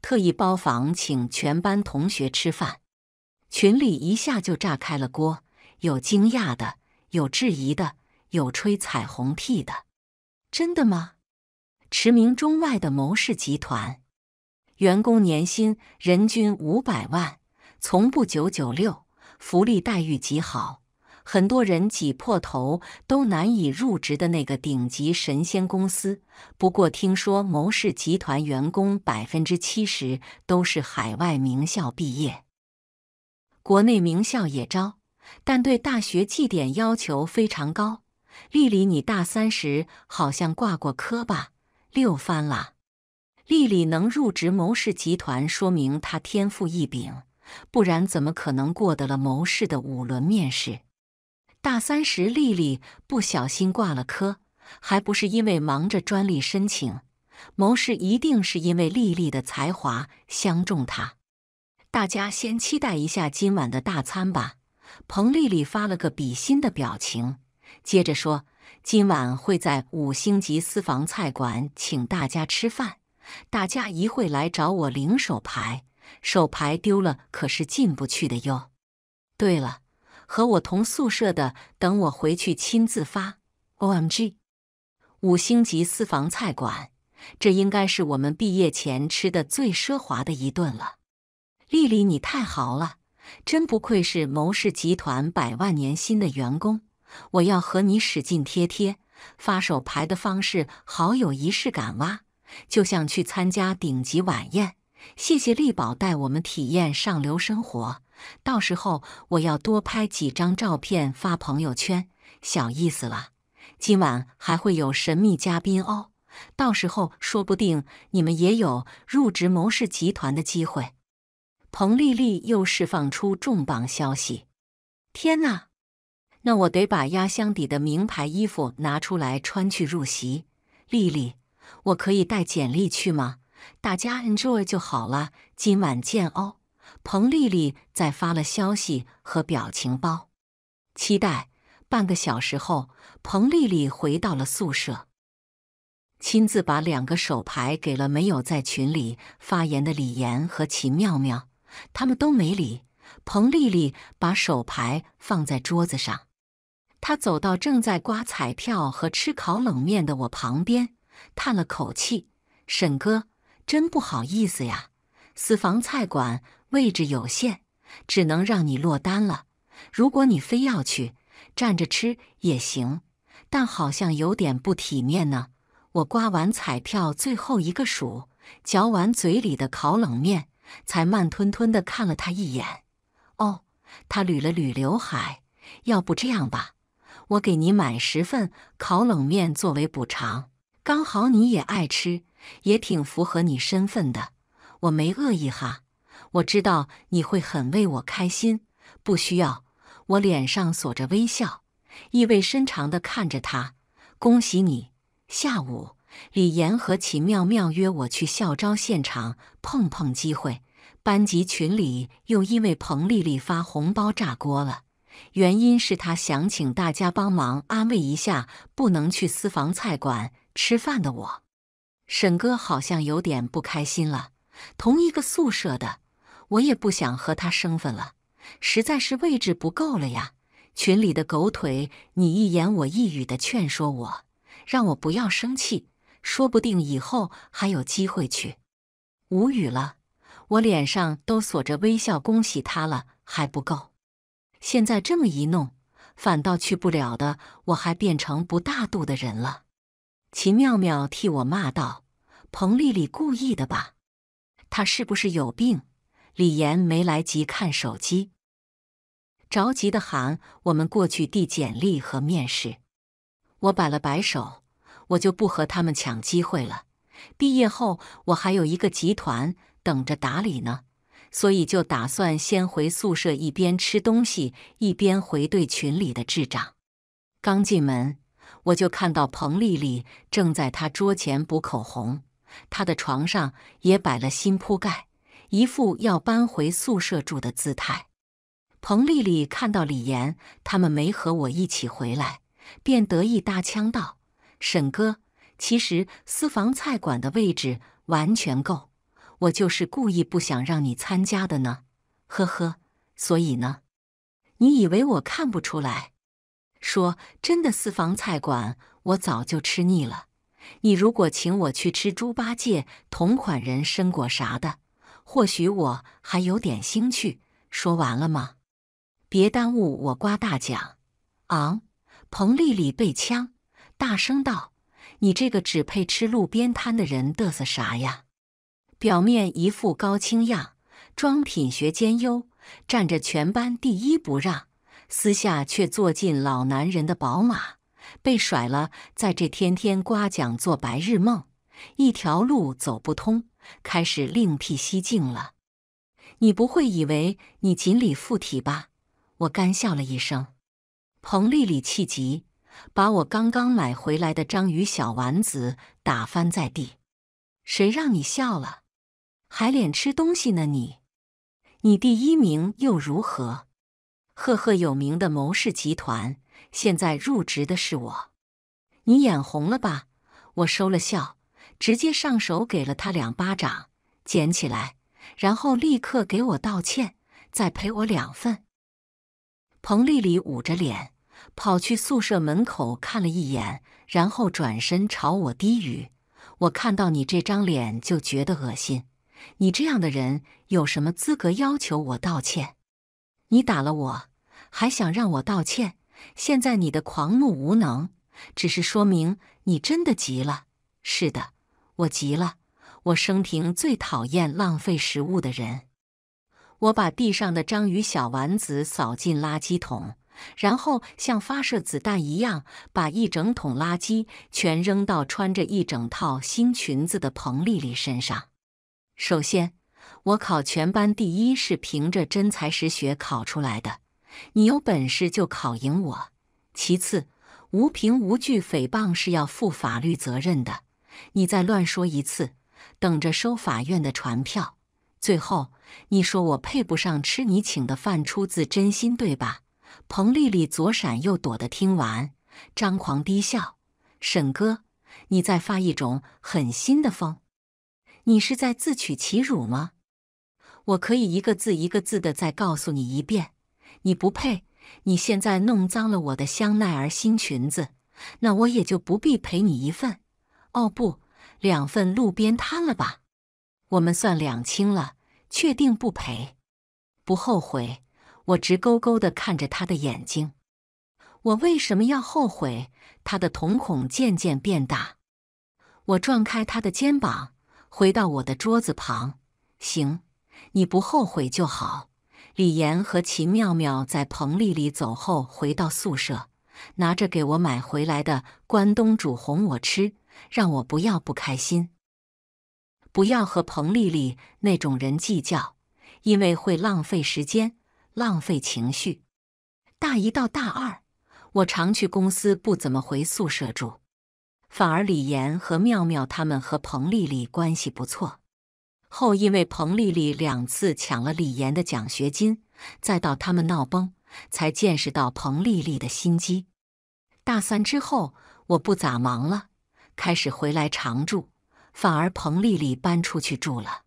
A: 特意包房请全班同学吃饭。群里一下就炸开了锅，有惊讶的，有质疑的，有吹彩虹屁的。真的吗？驰名中外的谋士集团，员工年薪人均五百万，从不九九六，福利待遇极好，很多人挤破头都难以入职的那个顶级神仙公司。不过听说谋士集团员工百分之七十都是海外名校毕业，国内名校也招，但对大学绩点要求非常高。丽丽，你大三时好像挂过科吧？六番了，丽丽能入职谋氏集团，说明她天赋异禀，不然怎么可能过得了谋氏的五轮面试？大三时，丽丽不小心挂了科，还不是因为忙着专利申请？谋士一定是因为丽丽的才华相中她。大家先期待一下今晚的大餐吧。彭丽丽发了个比心的表情，接着说。今晚会在五星级私房菜馆请大家吃饭，大家一会来找我领手牌，手牌丢了可是进不去的哟。对了，和我同宿舍的等我回去亲自发。O M G，五星级私房菜馆，这应该是我们毕业前吃的最奢华的一顿了。丽丽，你太豪了，真不愧是谋氏集团百万年薪的员工。我要和你使劲贴贴，发手牌的方式好有仪式感哇，就像去参加顶级晚宴。谢谢力宝带我们体验上流生活，到时候我要多拍几张照片发朋友圈，小意思了。今晚还会有神秘嘉宾哦，到时候说不定你们也有入职谋士集团的机会。彭丽丽又释放出重磅消息，天哪！那我得把压箱底的名牌衣服拿出来穿去入席。丽丽，我可以带简历去吗？大家 enjoy 就好了。今晚见哦。彭丽丽在发了消息和表情包，期待。半个小时后，彭丽丽回到了宿舍，亲自把两个手牌给了没有在群里发言的李岩和秦妙妙，他们都没理。彭丽丽把手牌放在桌子上。他走到正在刮彩票和吃烤冷面的我旁边，叹了口气：“沈哥，真不好意思呀，私房菜馆位置有限，只能让你落单了。如果你非要去，站着吃也行，但好像有点不体面呢。”我刮完彩票，最后一个数，嚼完嘴里的烤冷面，才慢吞吞地看了他一眼。“哦。”他捋了捋刘海，“要不这样吧。”我给你买十份烤冷面作为补偿，刚好你也爱吃，也挺符合你身份的，我没恶意哈。我知道你会很为我开心，不需要。我脸上锁着微笑，意味深长地看着他。恭喜你，下午李岩和秦妙妙约我去校招现场碰碰机会。班级群里又因为彭丽丽发红包炸锅了。原因是他想请大家帮忙安慰一下不能去私房菜馆吃饭的我。沈哥好像有点不开心了。同一个宿舍的，我也不想和他生分了。实在是位置不够了呀。群里的狗腿你一言我一语的劝说我，让我不要生气，说不定以后还有机会去。无语了，我脸上都锁着微笑，恭喜他了还不够。现在这么一弄，反倒去不了的，我还变成不大度的人了。秦妙妙替我骂道：“彭丽丽故意的吧？她是不是有病？”李岩没来及看手机，着急的喊：“我们过去递简历和面试。”我摆了摆手：“我就不和他们抢机会了。毕业后，我还有一个集团等着打理呢。”所以就打算先回宿舍，一边吃东西，一边回队群里的智障。刚进门，我就看到彭丽丽正在她桌前补口红，她的床上也摆了新铺盖，一副要搬回宿舍住的姿态。彭丽丽看到李岩他们没和我一起回来，便得意搭腔道：“沈哥，其实私房菜馆的位置完全够。”我就是故意不想让你参加的呢，呵呵。所以呢，你以为我看不出来？说真的，私房菜馆我早就吃腻了。你如果请我去吃猪八戒同款人参果啥的，或许我还有点兴趣。说完了吗？别耽误我刮大奖！昂，彭丽丽被呛，大声道：“你这个只配吃路边摊的人，嘚瑟啥呀？”表面一副高清样，装品学兼优，占着全班第一不让。私下却坐进老男人的宝马，被甩了，在这天天刮奖做白日梦，一条路走不通，开始另辟蹊径了。你不会以为你锦鲤附体吧？我干笑了一声。彭丽丽气急，把我刚刚买回来的章鱼小丸子打翻在地。谁让你笑了？还脸吃东西呢？你，你第一名又如何？赫赫有名的谋士集团，现在入职的是我。你眼红了吧？我收了笑，直接上手给了他两巴掌，捡起来，然后立刻给我道歉，再赔我两份。彭丽丽捂着脸，跑去宿舍门口看了一眼，然后转身朝我低语：“我看到你这张脸就觉得恶心。”你这样的人有什么资格要求我道歉？你打了我，还想让我道歉？现在你的狂怒无能，只是说明你真的急了。是的，我急了。我生平最讨厌浪费食物的人。我把地上的章鱼小丸子扫进垃圾桶，然后像发射子弹一样，把一整桶垃圾全扔到穿着一整套新裙子的彭丽丽身上。首先，我考全班第一是凭着真才实学考出来的，你有本事就考赢我。其次，无凭无据诽谤是要负法律责任的，你再乱说一次，等着收法院的传票。最后，你说我配不上吃你请的饭，出自真心，对吧？彭丽丽左闪右躲的听完，张狂低笑。沈哥，你再发一种狠心的疯。你是在自取其辱吗？我可以一个字一个字的再告诉你一遍，你不配。你现在弄脏了我的香奈儿新裙子，那我也就不必赔你一份。哦不，两份路边摊了吧？我们算两清了，确定不赔？不后悔？我直勾勾的看着他的眼睛，我为什么要后悔？他的瞳孔渐渐变大，我撞开他的肩膀。回到我的桌子旁，行，你不后悔就好。李岩和秦妙妙在彭丽丽走后回到宿舍，拿着给我买回来的关东煮哄我吃，让我不要不开心，不要和彭丽丽那种人计较，因为会浪费时间，浪费情绪。大一到大二，我常去公司，不怎么回宿舍住。反而李岩和妙妙他们和彭丽丽关系不错，后因为彭丽丽两次抢了李岩的奖学金，再到他们闹崩，才见识到彭丽丽的心机。大三之后，我不咋忙了，开始回来常住，反而彭丽丽搬出去住了。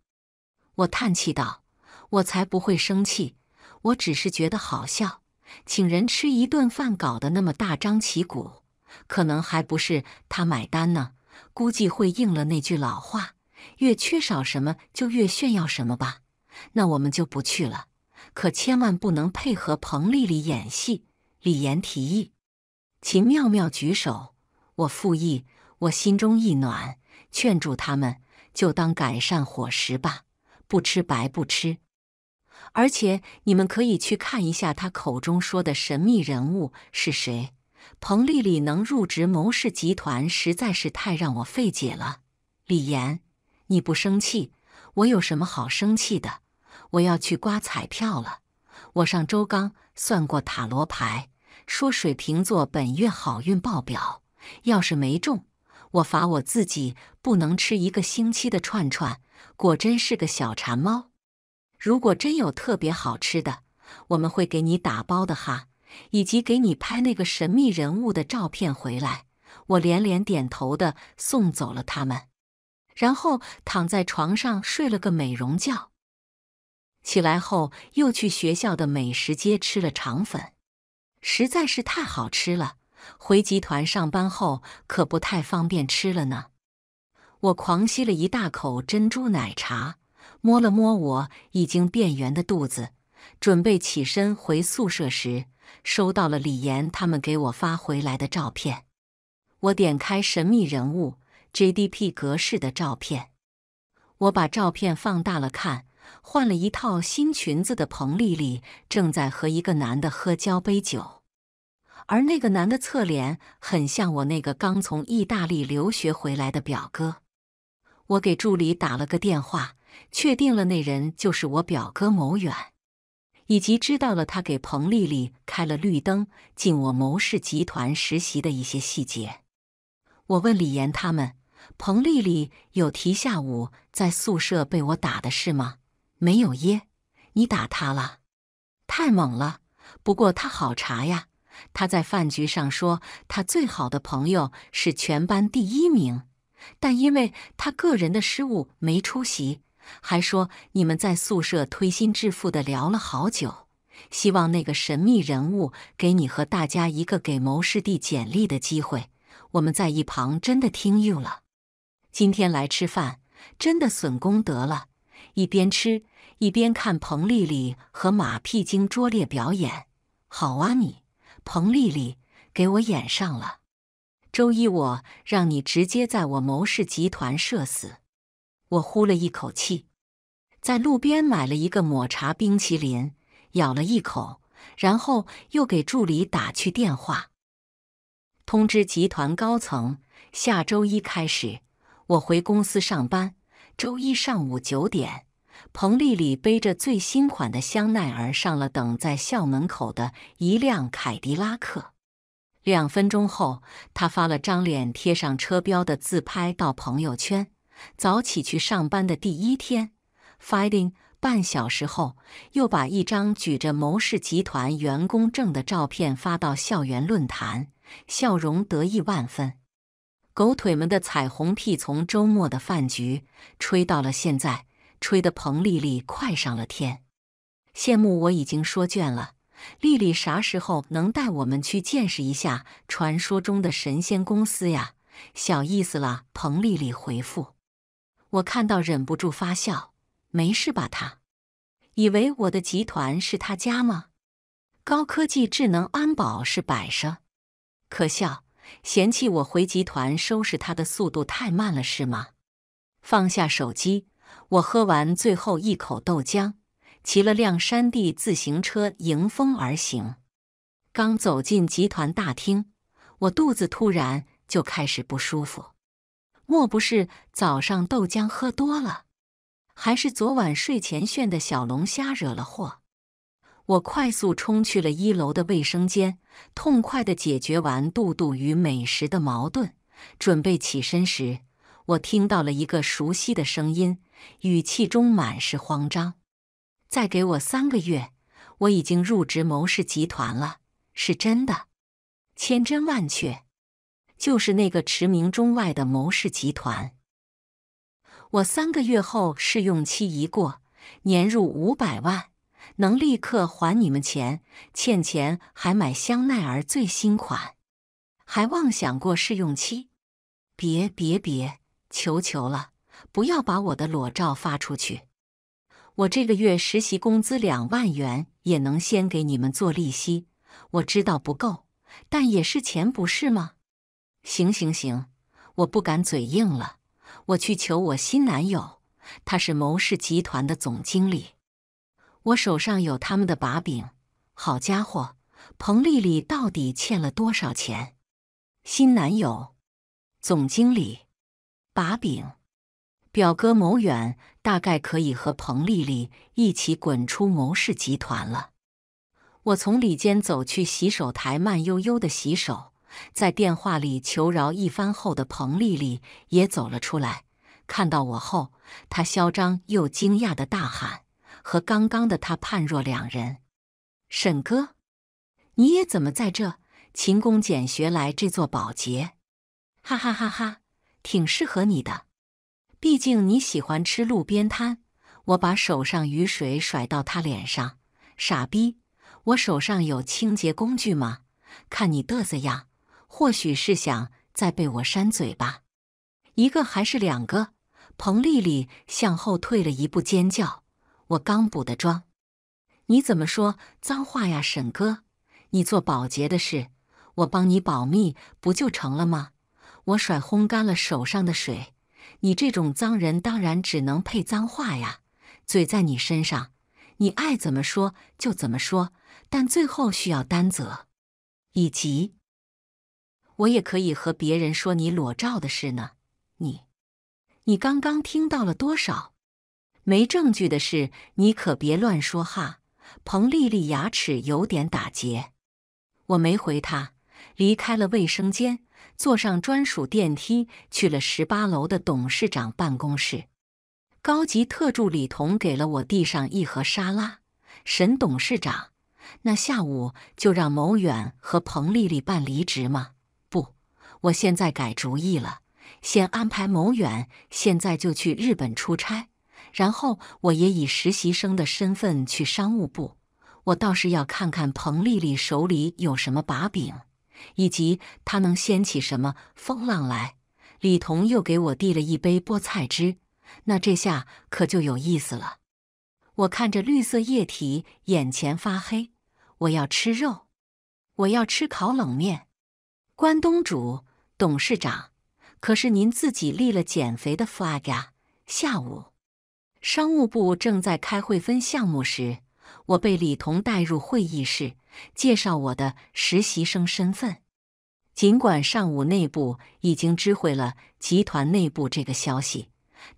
A: 我叹气道：“我才不会生气，我只是觉得好笑，请人吃一顿饭搞得那么大张旗鼓。”可能还不是他买单呢，估计会应了那句老话：越缺少什么就越炫耀什么吧。那我们就不去了，可千万不能配合彭丽丽演戏。李岩提议，秦妙妙举手，我附议。我心中一暖，劝住他们，就当改善伙食吧，不吃白不吃。而且你们可以去看一下他口中说的神秘人物是谁。彭丽丽能入职谋氏集团实在是太让我费解了。李岩，你不生气？我有什么好生气的？我要去刮彩票了。我上周刚算过塔罗牌，说水瓶座本月好运爆表。要是没中，我罚我自己不能吃一个星期的串串。果真是个小馋猫。如果真有特别好吃的，我们会给你打包的哈。以及给你拍那个神秘人物的照片回来，我连连点头的送走了他们，然后躺在床上睡了个美容觉。起来后又去学校的美食街吃了肠粉，实在是太好吃了。回集团上班后可不太方便吃了呢。我狂吸了一大口珍珠奶茶，摸了摸我已经变圆的肚子，准备起身回宿舍时。收到了李岩他们给我发回来的照片，我点开神秘人物 JDP 格式的照片，我把照片放大了看，换了一套新裙子的彭丽丽正在和一个男的喝交杯酒，而那个男的侧脸很像我那个刚从意大利留学回来的表哥，我给助理打了个电话，确定了那人就是我表哥某远。以及知道了他给彭丽丽开了绿灯进我谋士集团实习的一些细节，我问李岩他们：彭丽丽有提下午在宿舍被我打的事吗？没有耶，你打他了，太猛了。不过他好查呀，他在饭局上说他最好的朋友是全班第一名，但因为他个人的失误没出席。还说你们在宿舍推心置腹的聊了好久，希望那个神秘人物给你和大家一个给谋士递简历的机会。我们在一旁真的听 you 了。今天来吃饭真的损功德了，一边吃一边看彭丽丽和马屁精拙劣表演。好啊，你彭丽丽给我演上了。周一我让你直接在我谋士集团社死。我呼了一口气，在路边买了一个抹茶冰淇淋，咬了一口，然后又给助理打去电话，通知集团高层，下周一开始我回公司上班。周一上午九点，彭丽丽背着最新款的香奈儿上了等在校门口的一辆凯迪拉克。两分钟后，她发了张脸贴上车标的自拍到朋友圈。早起去上班的第一天，fighting 半小时后，又把一张举着谋士集团员工证的照片发到校园论坛，笑容得意万分。狗腿们的彩虹屁从周末的饭局吹到了现在，吹得彭丽丽快上了天。羡慕我已经说倦了，丽丽啥时候能带我们去见识一下传说中的神仙公司呀？小意思啦，彭丽丽回复。我看到忍不住发笑，没事吧？他以为我的集团是他家吗？高科技智能安保是摆设，可笑！嫌弃我回集团收拾他的速度太慢了是吗？放下手机，我喝完最后一口豆浆，骑了辆山地自行车迎风而行。刚走进集团大厅，我肚子突然就开始不舒服。莫不是早上豆浆喝多了，还是昨晚睡前炫的小龙虾惹了祸？我快速冲去了一楼的卫生间，痛快地解决完肚肚与美食的矛盾，准备起身时，我听到了一个熟悉的声音，语气中满是慌张：“再给我三个月，我已经入职谋氏集团了，是真的，千真万确。”就是那个驰名中外的谋士集团。我三个月后试用期一过，年入五百万，能立刻还你们钱，欠钱还买香奈儿最新款，还妄想过试用期？别别别，求求了，不要把我的裸照发出去！我这个月实习工资两万元，也能先给你们做利息。我知道不够，但也是钱不是吗？行行行，我不敢嘴硬了。我去求我新男友，他是谋氏集团的总经理，我手上有他们的把柄。好家伙，彭丽丽到底欠了多少钱？新男友，总经理，把柄。表哥某远大概可以和彭丽丽一起滚出谋氏集团了。我从里间走去洗手台，慢悠悠的洗手。在电话里求饶一番后的彭丽丽也走了出来，看到我后，她嚣张又惊讶的大喊，和刚刚的她判若两人。沈哥，你也怎么在这？勤工俭学来这做保洁？哈哈哈哈，挺适合你的，毕竟你喜欢吃路边摊。我把手上雨水甩到他脸上，傻逼，我手上有清洁工具吗？看你嘚瑟样！或许是想再被我扇嘴巴，一个还是两个？彭丽丽向后退了一步，尖叫：“我刚补的妆，你怎么说脏话呀，沈哥？你做保洁的事，我帮你保密不就成了吗？”我甩烘干了手上的水。你这种脏人，当然只能配脏话呀。嘴在你身上，你爱怎么说就怎么说，但最后需要担责，以及。我也可以和别人说你裸照的事呢，你，你刚刚听到了多少？没证据的事，你可别乱说哈。彭丽丽牙齿有点打结，我没回她，离开了卫生间，坐上专属电梯去了十八楼的董事长办公室。高级特助李彤给了我递上一盒沙拉。沈董事长，那下午就让牟远和彭丽丽办离职吗？我现在改主意了，先安排某远现在就去日本出差，然后我也以实习生的身份去商务部。我倒是要看看彭丽丽手里有什么把柄，以及她能掀起什么风浪来。李彤又给我递了一杯菠菜汁，那这下可就有意思了。我看着绿色液体，眼前发黑。我要吃肉，我要吃烤冷面，关东煮。董事长，可是您自己立了减肥的 flag。呀、下午，商务部正在开会分项目时，我被李彤带入会议室，介绍我的实习生身份。尽管上午内部已经知会了集团内部这个消息，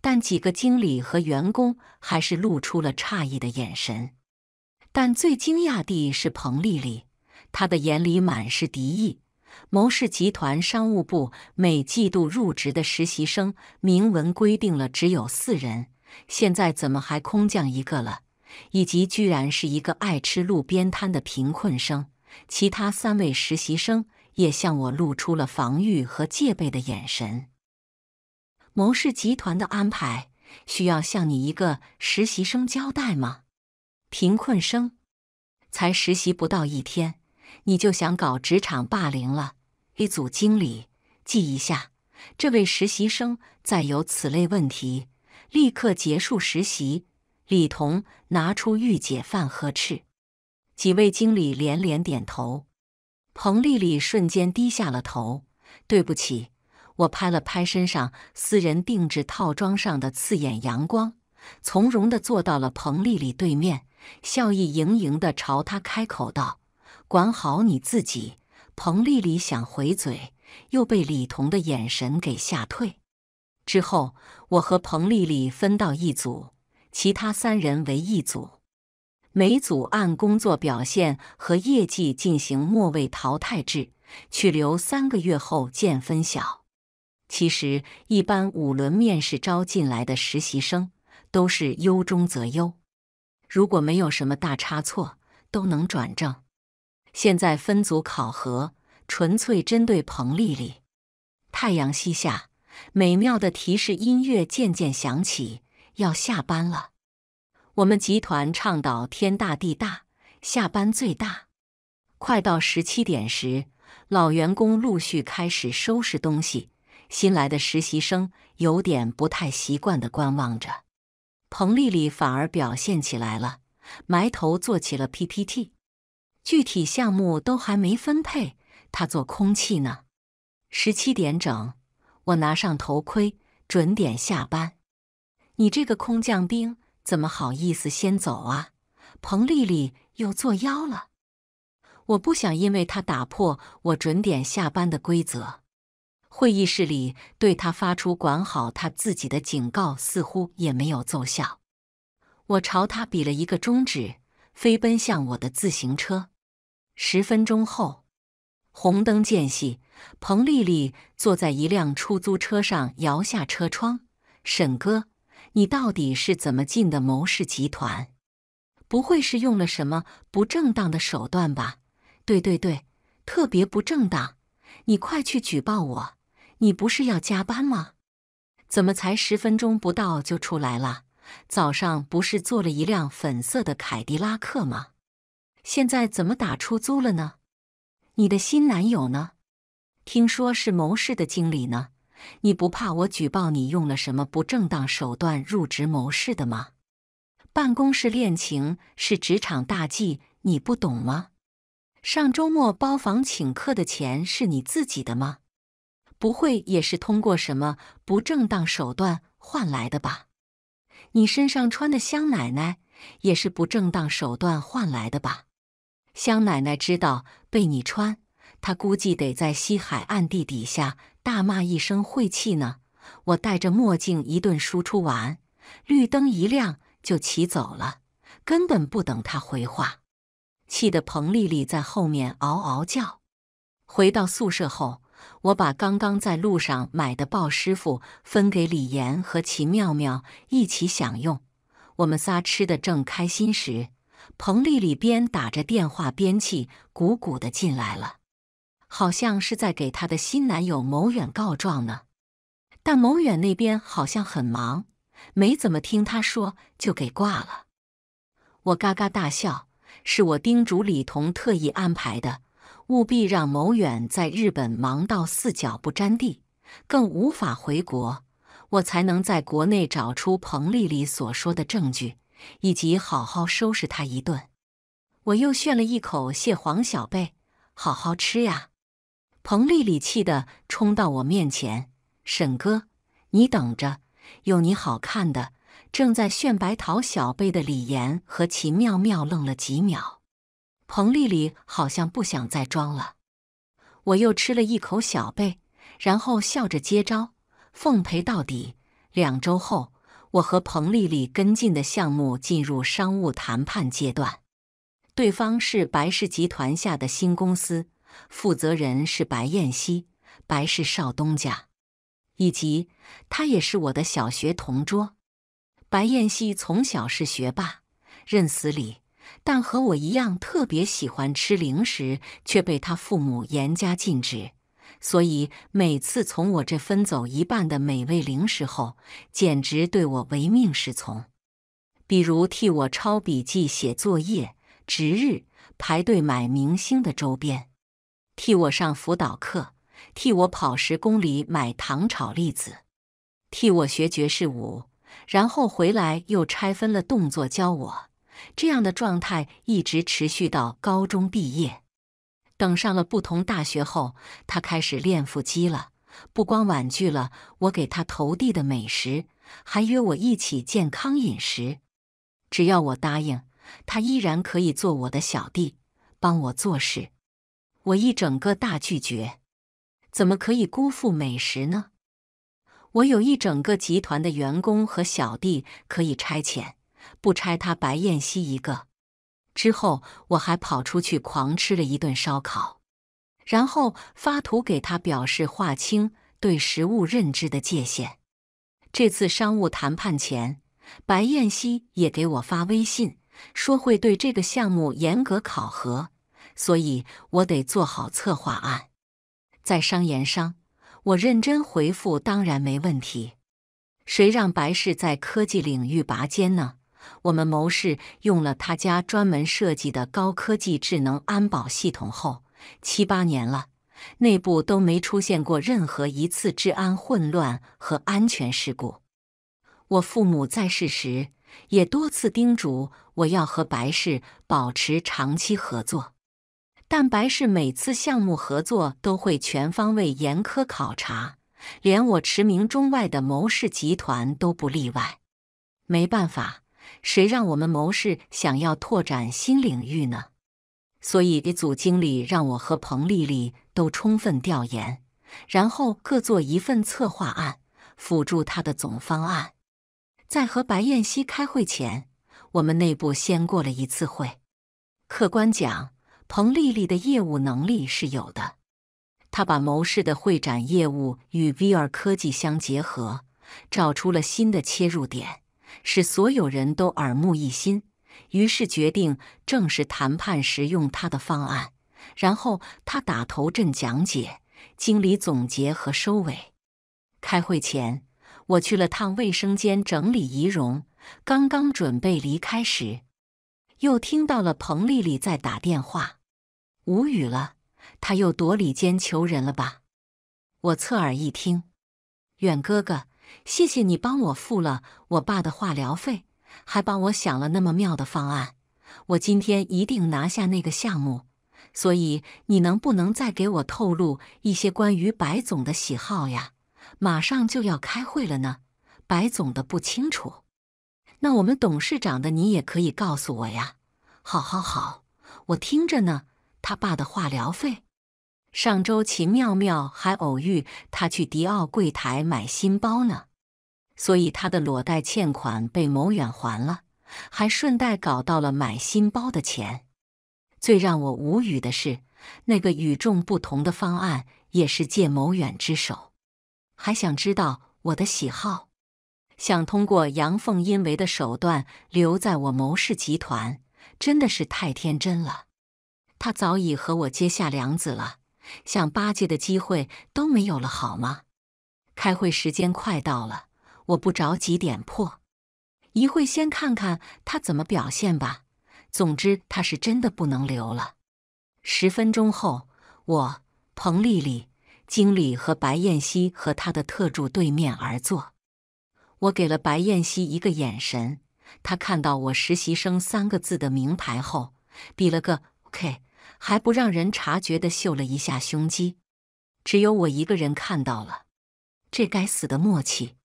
A: 但几个经理和员工还是露出了诧异的眼神。但最惊讶的是彭丽丽，她的眼里满是敌意。谋氏集团商务部每季度入职的实习生，明文规定了只有四人，现在怎么还空降一个了？以及居然是一个爱吃路边摊的贫困生。其他三位实习生也向我露出了防御和戒备的眼神。谋氏集团的安排需要向你一个实习生交代吗？贫困生，才实习不到一天。你就想搞职场霸凌了！一组经理记一下，这位实习生再有此类问题，立刻结束实习。李彤拿出御姐范呵斥，几位经理连连点头。彭丽丽瞬间低下了头，对不起。我拍了拍身上私人定制套装上的刺眼阳光，从容地坐到了彭丽丽对面，笑意盈盈地朝她开口道。管好你自己，彭丽丽想回嘴，又被李彤的眼神给吓退。之后，我和彭丽丽分到一组，其他三人为一组。每组按工作表现和业绩进行末位淘汰制，去留三个月后见分晓。其实，一般五轮面试招进来的实习生都是优中择优，如果没有什么大差错，都能转正。现在分组考核，纯粹针对彭丽丽。太阳西下，美妙的提示音乐渐渐响起，要下班了。我们集团倡导天大地大，下班最大。快到十七点时，老员工陆续开始收拾东西，新来的实习生有点不太习惯的观望着。彭丽丽反而表现起来了，埋头做起了 PPT。具体项目都还没分配，他做空气呢。十七点整，我拿上头盔，准点下班。你这个空降兵怎么好意思先走啊？彭丽丽又作妖了。我不想因为他打破我准点下班的规则。会议室里对他发出管好他自己的警告，似乎也没有奏效。我朝他比了一个中指，飞奔向我的自行车。十分钟后，红灯间隙，彭丽丽坐在一辆出租车上，摇下车窗：“沈哥，你到底是怎么进的谋氏集团？不会是用了什么不正当的手段吧？对对对，特别不正当！你快去举报我！你不是要加班吗？怎么才十分钟不到就出来了？早上不是坐了一辆粉色的凯迪拉克吗？”现在怎么打出租了呢？你的新男友呢？听说是谋事的经理呢？你不怕我举报你用了什么不正当手段入职谋事的吗？办公室恋情是职场大忌，你不懂吗？上周末包房请客的钱是你自己的吗？不会也是通过什么不正当手段换来的吧？你身上穿的香奶奶也是不正当手段换来的吧？香奶奶知道被你穿，她估计得在西海岸地底下大骂一声晦气呢。我戴着墨镜一顿输出完，绿灯一亮就骑走了，根本不等他回话，气得彭丽丽在后面嗷嗷叫。回到宿舍后，我把刚刚在路上买的鲍师傅分给李岩和齐妙妙一起享用。我们仨吃的正开心时。彭丽丽边打着电话边气鼓鼓的进来了，好像是在给她的新男友某远告状呢。但某远那边好像很忙，没怎么听她说就给挂了。我嘎嘎大笑，是我叮嘱李彤特意安排的，务必让某远在日本忙到四脚不沾地，更无法回国，我才能在国内找出彭丽丽所说的证据。以及好好收拾他一顿。我又炫了一口蟹黄小贝，好好吃呀！彭丽丽气得冲到我面前：“沈哥，你等着，有你好看的！”正在炫白桃小贝的李岩和秦妙妙愣了几秒。彭丽丽好像不想再装了，我又吃了一口小贝，然后笑着接招：“奉陪到底。”两周后。我和彭丽丽跟进的项目进入商务谈判阶段，对方是白氏集团下的新公司，负责人是白燕西，白氏少东家，以及他也是我的小学同桌。白燕西从小是学霸，认死理，但和我一样特别喜欢吃零食，却被他父母严加禁止。所以每次从我这分走一半的美味零食后，简直对我唯命是从。比如替我抄笔记、写作业、值日、排队买明星的周边、替我上辅导课、替我跑十公里买糖炒栗子、替我学爵士舞，然后回来又拆分了动作教我。这样的状态一直持续到高中毕业。等上了不同大学后，他开始练腹肌了。不光婉拒了我给他投递的美食，还约我一起健康饮食。只要我答应，他依然可以做我的小弟，帮我做事。我一整个大拒绝，怎么可以辜负美食呢？我有一整个集团的员工和小弟可以差遣，不差他白燕西一个。之后，我还跑出去狂吃了一顿烧烤，然后发图给他，表示划清对食物认知的界限。这次商务谈判前，白燕西也给我发微信，说会对这个项目严格考核，所以我得做好策划案。在商言商，我认真回复，当然没问题。谁让白氏在科技领域拔尖呢？我们谋士用了他家专门设计的高科技智能安保系统后，七八年了，内部都没出现过任何一次治安混乱和安全事故。我父母在世时也多次叮嘱我要和白氏保持长期合作，但白氏每次项目合作都会全方位严苛考察，连我驰名中外的谋士集团都不例外。没办法。谁让我们谋士想要拓展新领域呢？所以给组经理让我和彭丽丽都充分调研，然后各做一份策划案辅助他的总方案。在和白燕西开会前，我们内部先过了一次会。客观讲，彭丽丽的业务能力是有的，她把谋士的会展业务与 VR 科技相结合，找出了新的切入点。使所有人都耳目一新，于是决定正式谈判时用他的方案。然后他打头阵讲解，经理总结和收尾。开会前，我去了趟卫生间整理仪容。刚刚准备离开时，又听到了彭丽丽在打电话，无语了。他又躲里间求人了吧？我侧耳一听，远哥哥。谢谢你帮我付了我爸的化疗费，还帮我想了那么妙的方案。我今天一定拿下那个项目。所以你能不能再给我透露一些关于白总的喜好呀？马上就要开会了呢。白总的不清楚，那我们董事长的你也可以告诉我呀。好好好，我听着呢。他爸的化疗费。上周秦妙妙还偶遇他去迪奥柜台买新包呢，所以他的裸贷欠款被某远还了，还顺带搞到了买新包的钱。最让我无语的是，那个与众不同的方案也是借某远之手，还想知道我的喜好，想通过阳奉阴违的手段留在我谋氏集团，真的是太天真了。他早已和我结下梁子了。想巴结的机会都没有了，好吗？开会时间快到了，我不着急点破，一会先看看他怎么表现吧。总之他是真的不能留了。十分钟后，我彭丽丽经理和白燕西和他的特助对面而坐，我给了白燕西一个眼神，他看到我实习生三个字的名牌后，比了个 OK。还不让人察觉的秀了一下胸肌，只有我一个人看到了。这该死的默契！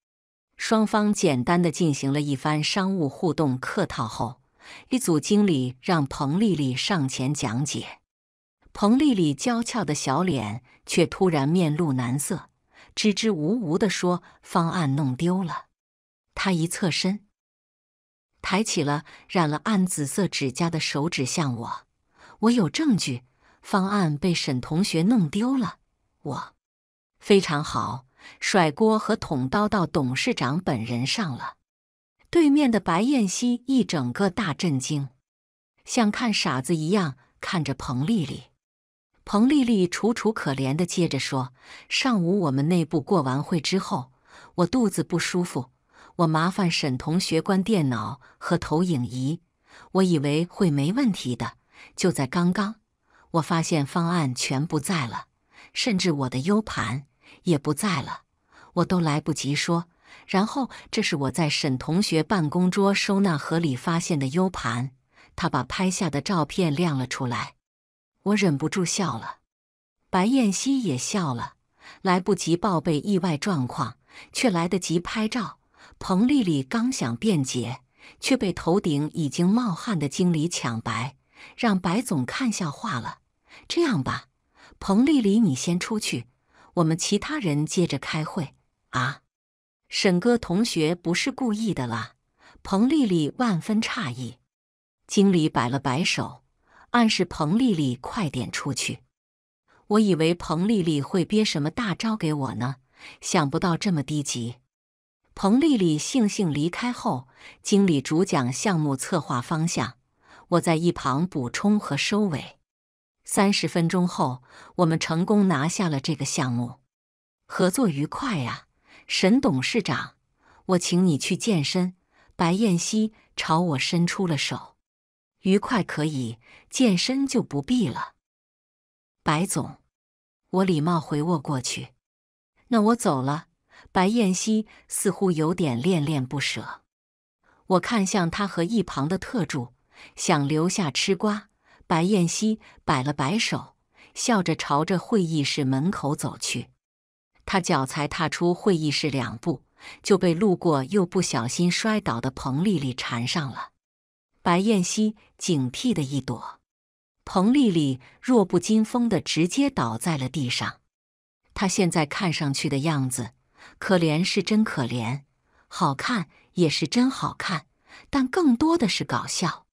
A: 双方简单的进行了一番商务互动客套后，一组经理让彭丽丽上前讲解。彭丽丽娇俏的小脸却突然面露难色，支支吾吾的说：“方案弄丢了。”她一侧身，抬起了染了暗紫色指甲的手指向我。我有证据，方案被沈同学弄丢了。我非常好，甩锅和捅刀到董事长本人上了。对面的白燕西一整个大震惊，像看傻子一样看着彭丽丽。彭丽丽楚楚可怜的接着说：“上午我们内部过完会之后，我肚子不舒服，我麻烦沈同学关电脑和投影仪。我以为会没问题的。”就在刚刚，我发现方案全不在了，甚至我的 U 盘也不在了，我都来不及说。然后，这是我在沈同学办公桌收纳盒里发现的 U 盘，他把拍下的照片亮了出来，我忍不住笑了，白燕西也笑了。来不及报备意外状况，却来得及拍照。彭丽丽刚想辩解，却被头顶已经冒汗的经理抢白。让白总看笑话了。这样吧，彭丽丽，你先出去，我们其他人接着开会啊。沈哥同学不是故意的啦。彭丽丽万分诧异，经理摆了摆手，暗示彭丽丽快点出去。我以为彭丽丽会憋什么大招给我呢，想不到这么低级。彭丽丽悻悻离开后，经理主讲项目策划方向。我在一旁补充和收尾。三十分钟后，我们成功拿下了这个项目，合作愉快啊，沈董事长！我请你去健身。白燕西朝我伸出了手，愉快可以，健身就不必了。白总，我礼貌回握过去。那我走了。白燕西似乎有点恋恋不舍。我看向他和一旁的特助。想留下吃瓜，白燕西摆了摆手，笑着朝着会议室门口走去。他脚才踏出会议室两步，就被路过又不小心摔倒的彭丽丽缠上了。白燕西警惕的一躲，彭丽丽弱不禁风的直接倒在了地上。她现在看上去的样子，可怜是真可怜，好看也是真好看，但更多的是搞笑。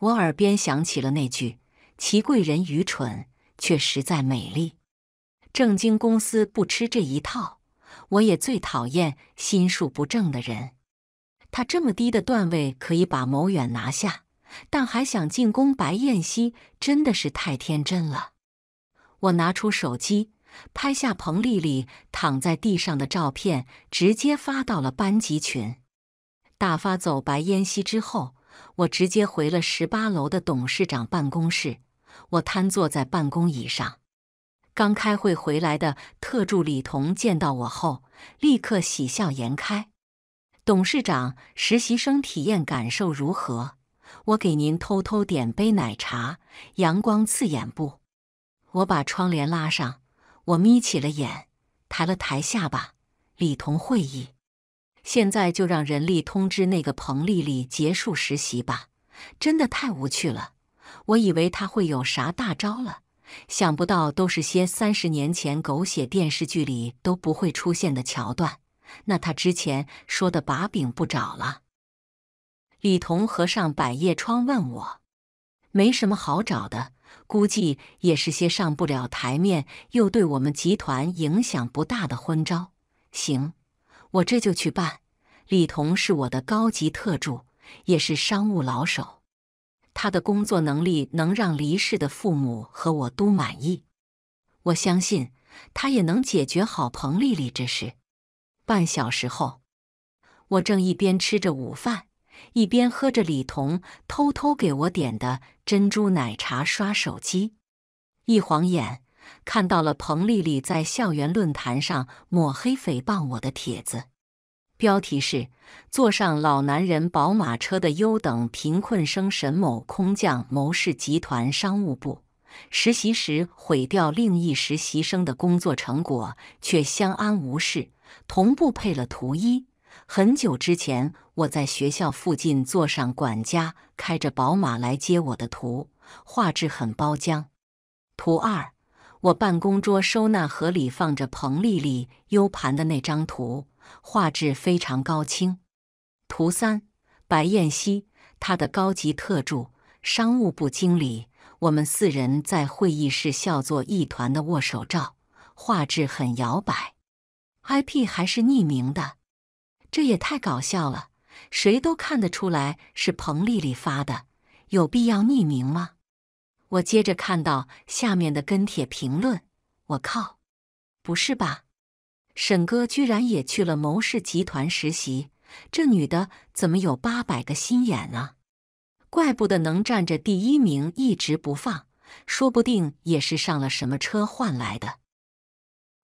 A: 我耳边响起了那句：“齐贵人愚蠢，却实在美丽。”正经公司不吃这一套。我也最讨厌心术不正的人。他这么低的段位可以把谋远拿下，但还想进攻白燕西，真的是太天真了。我拿出手机，拍下彭丽丽躺在地上的照片，直接发到了班级群。打发走白燕西之后。我直接回了十八楼的董事长办公室，我瘫坐在办公椅上。刚开会回来的特助李彤见到我后，立刻喜笑颜开。董事长，实习生体验感受如何？我给您偷偷点杯奶茶，阳光刺眼不？我把窗帘拉上，我眯起了眼，抬了抬下巴。李彤会意。现在就让人力通知那个彭丽丽结束实习吧，真的太无趣了。我以为她会有啥大招了，想不到都是些三十年前狗血电视剧里都不会出现的桥段。那她之前说的把柄不找了？李彤合上百叶窗问我，没什么好找的，估计也是些上不了台面又对我们集团影响不大的昏招。行。我这就去办。李彤是我的高级特助，也是商务老手，他的工作能力能让离世的父母和我都满意。我相信他也能解决好彭丽丽这事。半小时后，我正一边吃着午饭，一边喝着李彤偷偷给我点的珍珠奶茶刷手机，一晃眼。看到了彭丽丽在校园论坛上抹黑诽谤我的帖子，标题是“坐上老男人宝马车的优等贫困生沈某空降某市集团商务部实习时毁掉另一实习生的工作成果却相安无事”。同步配了图一，很久之前我在学校附近坐上管家开着宝马来接我的图，画质很包浆。图二。我办公桌收纳盒里放着彭丽丽 U 盘的那张图，画质非常高清。图三，白燕西，她的高级特助，商务部经理，我们四人在会议室笑作一团的握手照，画质很摇摆。IP 还是匿名的，这也太搞笑了！谁都看得出来是彭丽丽发的，有必要匿名吗？我接着看到下面的跟帖评论，我靠，不是吧？沈哥居然也去了谋士集团实习，这女的怎么有八百个心眼啊？怪不得能占着第一名一直不放，说不定也是上了什么车换来的。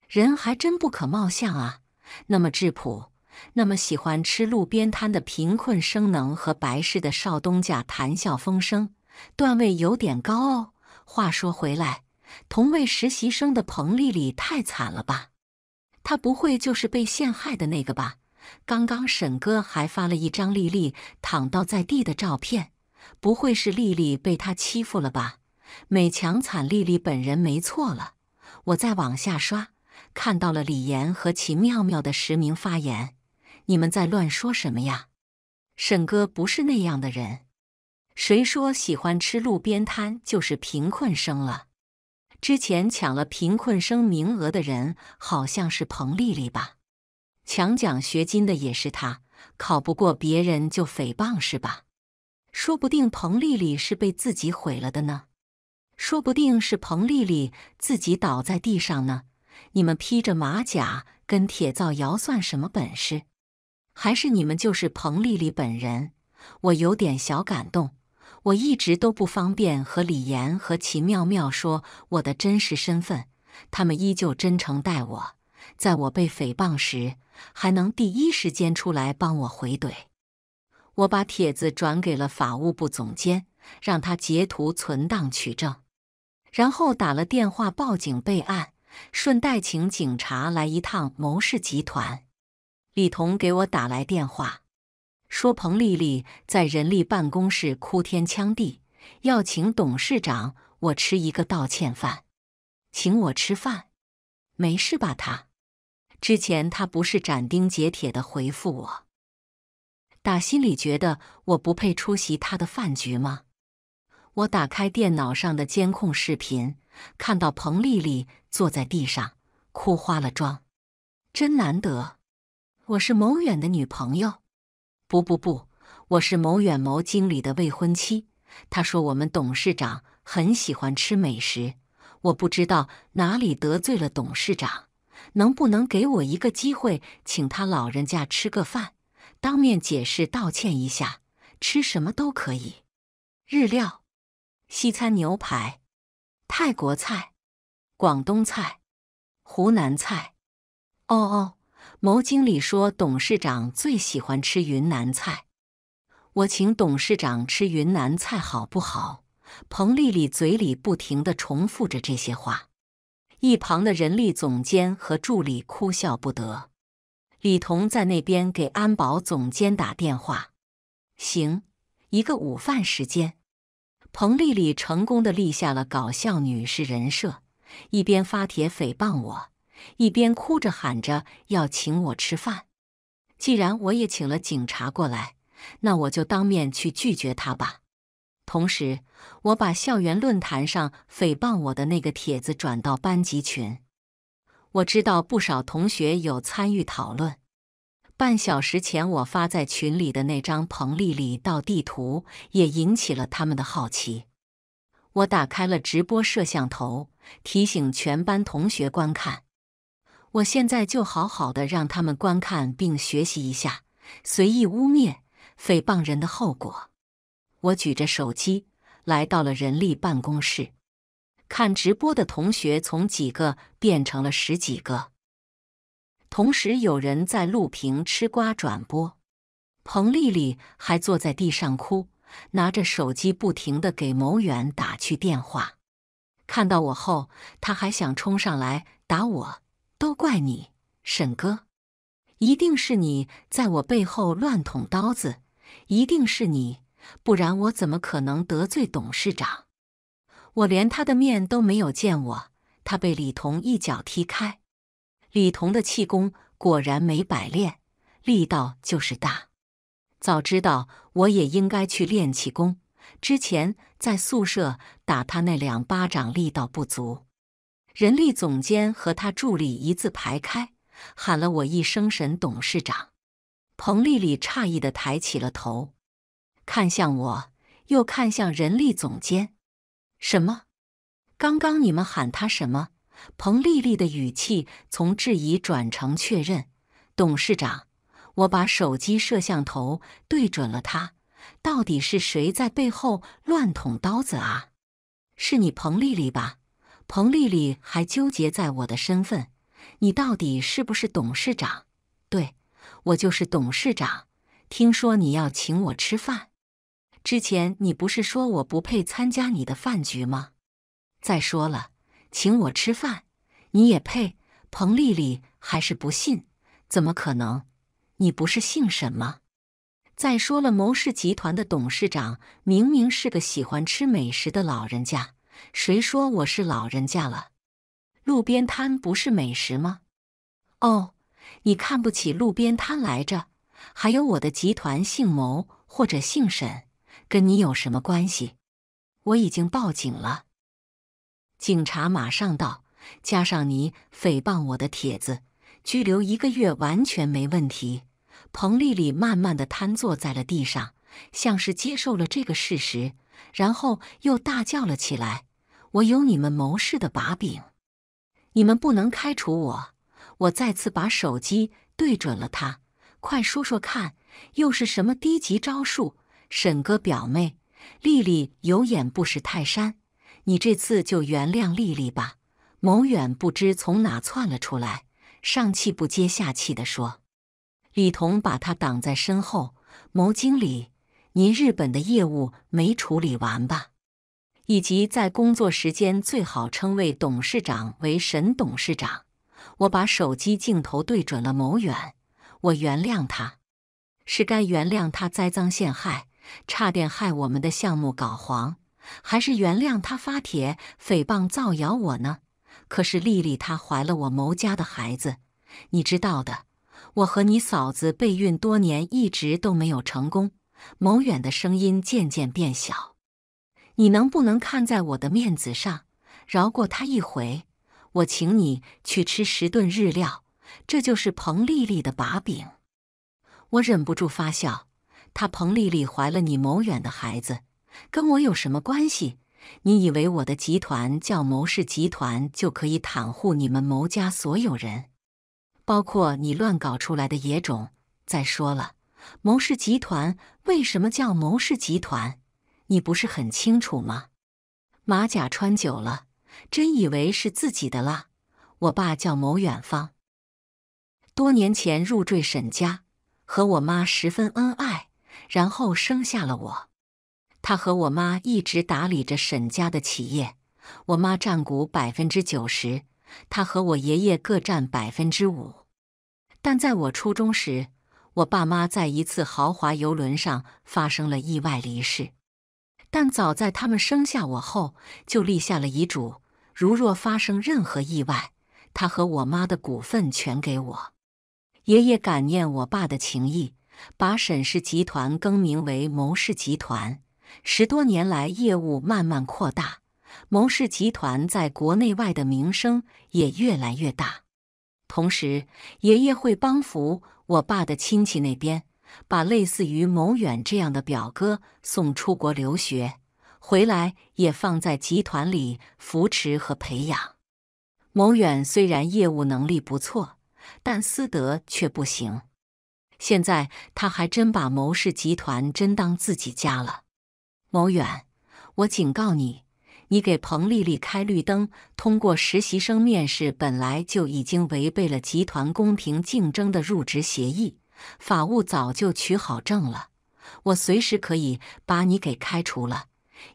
A: 人还真不可貌相啊，那么质朴，那么喜欢吃路边摊的贫困生，能和白氏的少东家谈笑风生。段位有点高哦。话说回来，同为实习生的彭丽丽太惨了吧？她不会就是被陷害的那个吧？刚刚沈哥还发了一张丽丽躺倒在地的照片，不会是丽丽被他欺负了吧？美强惨丽丽本人没错了。我再往下刷，看到了李岩和秦妙妙的实名发言，你们在乱说什么呀？沈哥不是那样的人。谁说喜欢吃路边摊就是贫困生了？之前抢了贫困生名额的人好像是彭丽丽吧？抢奖学金的也是她？考不过别人就诽谤是吧？说不定彭丽丽是被自己毁了的呢？说不定是彭丽丽自己倒在地上呢？你们披着马甲跟铁造谣算什么本事？还是你们就是彭丽丽本人？我有点小感动。我一直都不方便和李岩和秦妙妙说我的真实身份，他们依旧真诚待我，在我被诽谤时还能第一时间出来帮我回怼。我把帖子转给了法务部总监，让他截图存档取证，然后打了电话报警备案，顺带请警察来一趟谋士集团。李彤给我打来电话。说彭丽丽在人力办公室哭天抢地，要请董事长我吃一个道歉饭，请我吃饭，没事吧？他之前他不是斩钉截铁的回复我，打心里觉得我不配出席他的饭局吗？我打开电脑上的监控视频，看到彭丽丽坐在地上哭花了妆，真难得。我是某远的女朋友。不不不，我是某远某经理的未婚妻。他说我们董事长很喜欢吃美食，我不知道哪里得罪了董事长，能不能给我一个机会，请他老人家吃个饭，当面解释道歉一下？吃什么都可以，日料、西餐牛排、泰国菜、广东菜、湖南菜。哦哦。牟经理说：“董事长最喜欢吃云南菜，我请董事长吃云南菜好不好？”彭丽丽嘴里不停的重复着这些话，一旁的人力总监和助理哭笑不得。李彤在那边给安保总监打电话：“行，一个午饭时间。”彭丽丽成功的立下了搞笑女士人设，一边发帖诽谤我。一边哭着喊着要请我吃饭，既然我也请了警察过来，那我就当面去拒绝他吧。同时，我把校园论坛上诽谤我的那个帖子转到班级群。我知道不少同学有参与讨论。半小时前我发在群里的那张彭丽丽到地图也引起了他们的好奇。我打开了直播摄像头，提醒全班同学观看。我现在就好好的让他们观看并学习一下随意污蔑、诽谤人的后果。我举着手机来到了人力办公室，看直播的同学从几个变成了十几个，同时有人在录屏吃瓜转播。彭丽丽还坐在地上哭，拿着手机不停地给某远打去电话。看到我后，他还想冲上来打我。都怪你，沈哥！一定是你在我背后乱捅刀子，一定是你，不然我怎么可能得罪董事长？我连他的面都没有见，我他被李彤一脚踢开。李彤的气功果然没白练，力道就是大。早知道我也应该去练气功，之前在宿舍打他那两巴掌力道不足。人力总监和他助理一字排开，喊了我一声“沈董事长”。彭丽丽诧异地抬起了头，看向我，又看向人力总监。“什么？刚刚你们喊他什么？”彭丽丽的语气从质疑转成确认。“董事长。”我把手机摄像头对准了他，“到底是谁在背后乱捅刀子啊？是你彭丽丽吧？”彭丽丽还纠结在我的身份，你到底是不是董事长？对，我就是董事长。听说你要请我吃饭，之前你不是说我不配参加你的饭局吗？再说了，请我吃饭你也配？彭丽丽还是不信，怎么可能？你不是姓沈吗？再说了，谋氏集团的董事长明明是个喜欢吃美食的老人家。谁说我是老人家了？路边摊不是美食吗？哦，你看不起路边摊来着？还有我的集团姓牟或者姓沈，跟你有什么关系？我已经报警了，警察马上到。加上你诽谤我的帖子，拘留一个月完全没问题。彭丽丽慢慢的瘫坐在了地上，像是接受了这个事实，然后又大叫了起来。我有你们谋士的把柄，你们不能开除我。我再次把手机对准了他，快说说看，又是什么低级招数？沈哥表妹，丽丽有眼不识泰山，你这次就原谅丽丽吧。谋远不知从哪窜了出来，上气不接下气地说：“李彤，把他挡在身后。”谋经理，您日本的业务没处理完吧？以及在工作时间最好称为董事长为沈董事长。我把手机镜头对准了某远。我原谅他，是该原谅他栽赃陷害，差点害我们的项目搞黄，还是原谅他发帖诽谤造谣我呢？可是丽丽她怀了我牟家的孩子，你知道的，我和你嫂子备孕多年一直都没有成功。牟远的声音渐渐变小。你能不能看在我的面子上饶过他一回？我请你去吃十顿日料，这就是彭丽丽的把柄。我忍不住发笑，她彭丽丽怀了你谋远的孩子，跟我有什么关系？你以为我的集团叫谋氏集团就可以袒护你们牟家所有人，包括你乱搞出来的野种？再说了，谋氏集团为什么叫谋氏集团？你不是很清楚吗？马甲穿久了，真以为是自己的了。我爸叫牟远方，多年前入赘沈家，和我妈十分恩爱，然后生下了我。他和我妈一直打理着沈家的企业，我妈占股百分之九十，他和我爷爷各占百分之五。但在我初中时，我爸妈在一次豪华游轮上发生了意外离世。但早在他们生下我后，就立下了遗嘱：如若发生任何意外，他和我妈的股份全给我。爷爷感念我爸的情谊，把沈氏集团更名为谋氏集团。十多年来，业务慢慢扩大，谋氏集团在国内外的名声也越来越大。同时，爷爷会帮扶我爸的亲戚那边。把类似于牟远这样的表哥送出国留学，回来也放在集团里扶持和培养。牟远虽然业务能力不错，但私德却不行。现在他还真把牟氏集团真当自己家了。牟远，我警告你，你给彭丽丽开绿灯，通过实习生面试本来就已经违背了集团公平竞争的入职协议。法务早就取好证了，我随时可以把你给开除了。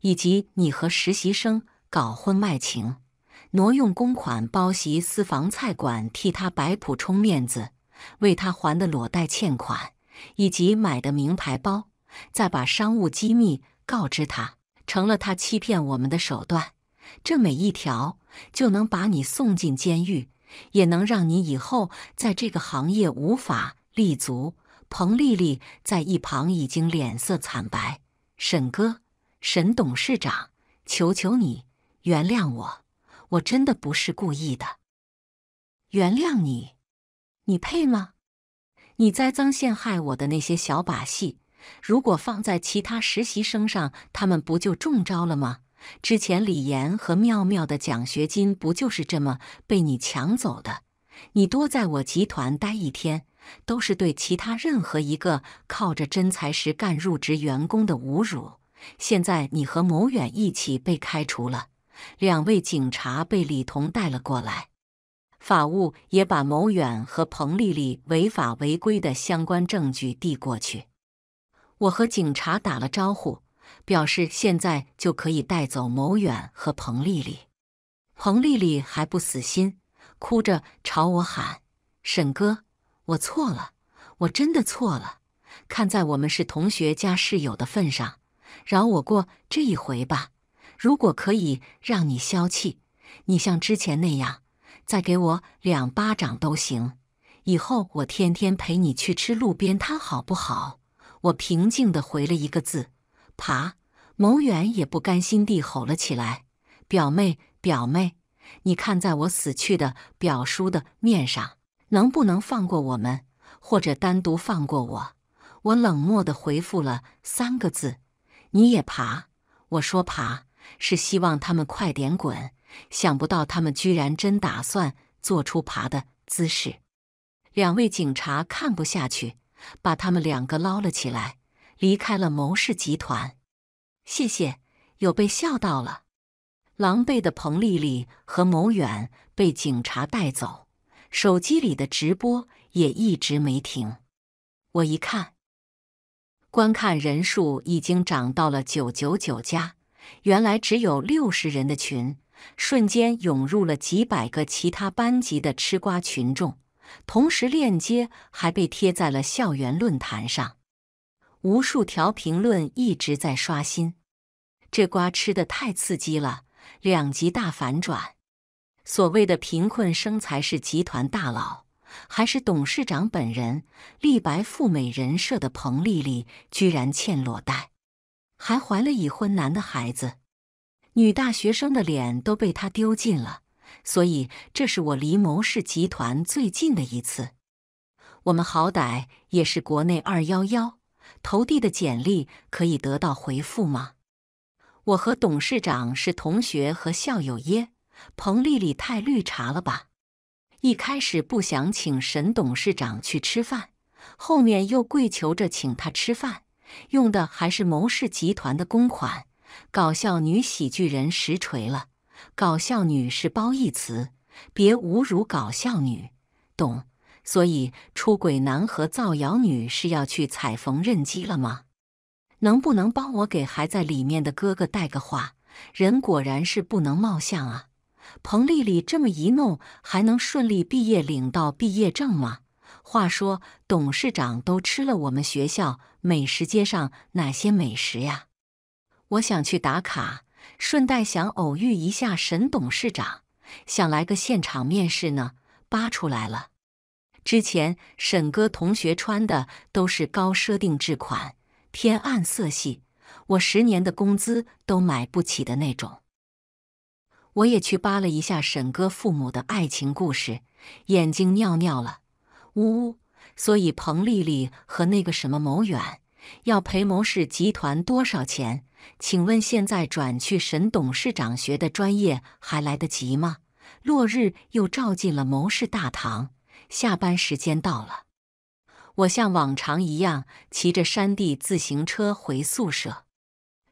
A: 以及你和实习生搞婚外情，挪用公款包席私房菜馆替他摆谱充面子，为他还的裸贷欠款，以及买的名牌包，再把商务机密告知他，成了他欺骗我们的手段。这每一条就能把你送进监狱，也能让你以后在这个行业无法。立足，彭丽丽在一旁已经脸色惨白。沈哥，沈董事长，求求你原谅我，我真的不是故意的。原谅你？你配吗？你栽赃陷害我的那些小把戏，如果放在其他实习生上，他们不就中招了吗？之前李岩和妙妙的奖学金不就是这么被你抢走的？你多在我集团待一天。都是对其他任何一个靠着真才实干入职员工的侮辱。现在你和牟远一起被开除了，两位警察被李彤带了过来，法务也把牟远和彭丽丽违法违规的相关证据递过去。我和警察打了招呼，表示现在就可以带走牟远和彭丽丽。彭丽丽还不死心，哭着朝我喊：“沈哥！”我错了，我真的错了。看在我们是同学加室友的份上，饶我过这一回吧。如果可以让你消气，你像之前那样再给我两巴掌都行。以后我天天陪你去吃路边摊，好不好？我平静地回了一个字：爬。某远也不甘心地吼了起来：“表妹，表妹，你看在我死去的表叔的面上。”能不能放过我们，或者单独放过我？我冷漠的回复了三个字：“你也爬。”我说“爬”是希望他们快点滚。想不到他们居然真打算做出爬的姿势。两位警察看不下去，把他们两个捞了起来，离开了谋氏集团。谢谢，有被笑到了。狼狈的彭丽丽和牟远被警察带走。手机里的直播也一直没停，我一看，观看人数已经涨到了九九九加，原来只有六十人的群，瞬间涌入了几百个其他班级的吃瓜群众，同时链接还被贴在了校园论坛上，无数条评论一直在刷新，这瓜吃的太刺激了，两极大反转。所谓的贫困生才是集团大佬，还是董事长本人？立白富美人设的彭丽丽居然欠裸贷，还怀了已婚男的孩子，女大学生的脸都被他丢尽了。所以这是我离谋氏集团最近的一次。我们好歹也是国内二幺幺投递的简历，可以得到回复吗？我和董事长是同学和校友耶。彭丽丽太绿茶了吧！一开始不想请沈董事长去吃饭，后面又跪求着请他吃饭，用的还是谋氏集团的公款。搞笑女喜剧人实锤了，搞笑女是褒义词，别侮辱搞笑女，懂？所以出轨男和造谣女是要去踩缝纫机了吗？能不能帮我给还在里面的哥哥带个话？人果然是不能貌相啊！彭丽丽这么一弄，还能顺利毕业领到毕业证吗？话说，董事长都吃了我们学校美食街上哪些美食呀？我想去打卡，顺带想偶遇一下沈董事长，想来个现场面试呢。扒出来了，之前沈哥同学穿的都是高奢定制款，偏暗色系，我十年的工资都买不起的那种。我也去扒了一下沈哥父母的爱情故事，眼睛尿尿了，呜呜。所以彭丽丽和那个什么某远要赔谋氏集团多少钱？请问现在转去沈董事长学的专业还来得及吗？落日又照进了谋氏大堂，下班时间到了。我像往常一样骑着山地自行车回宿舍，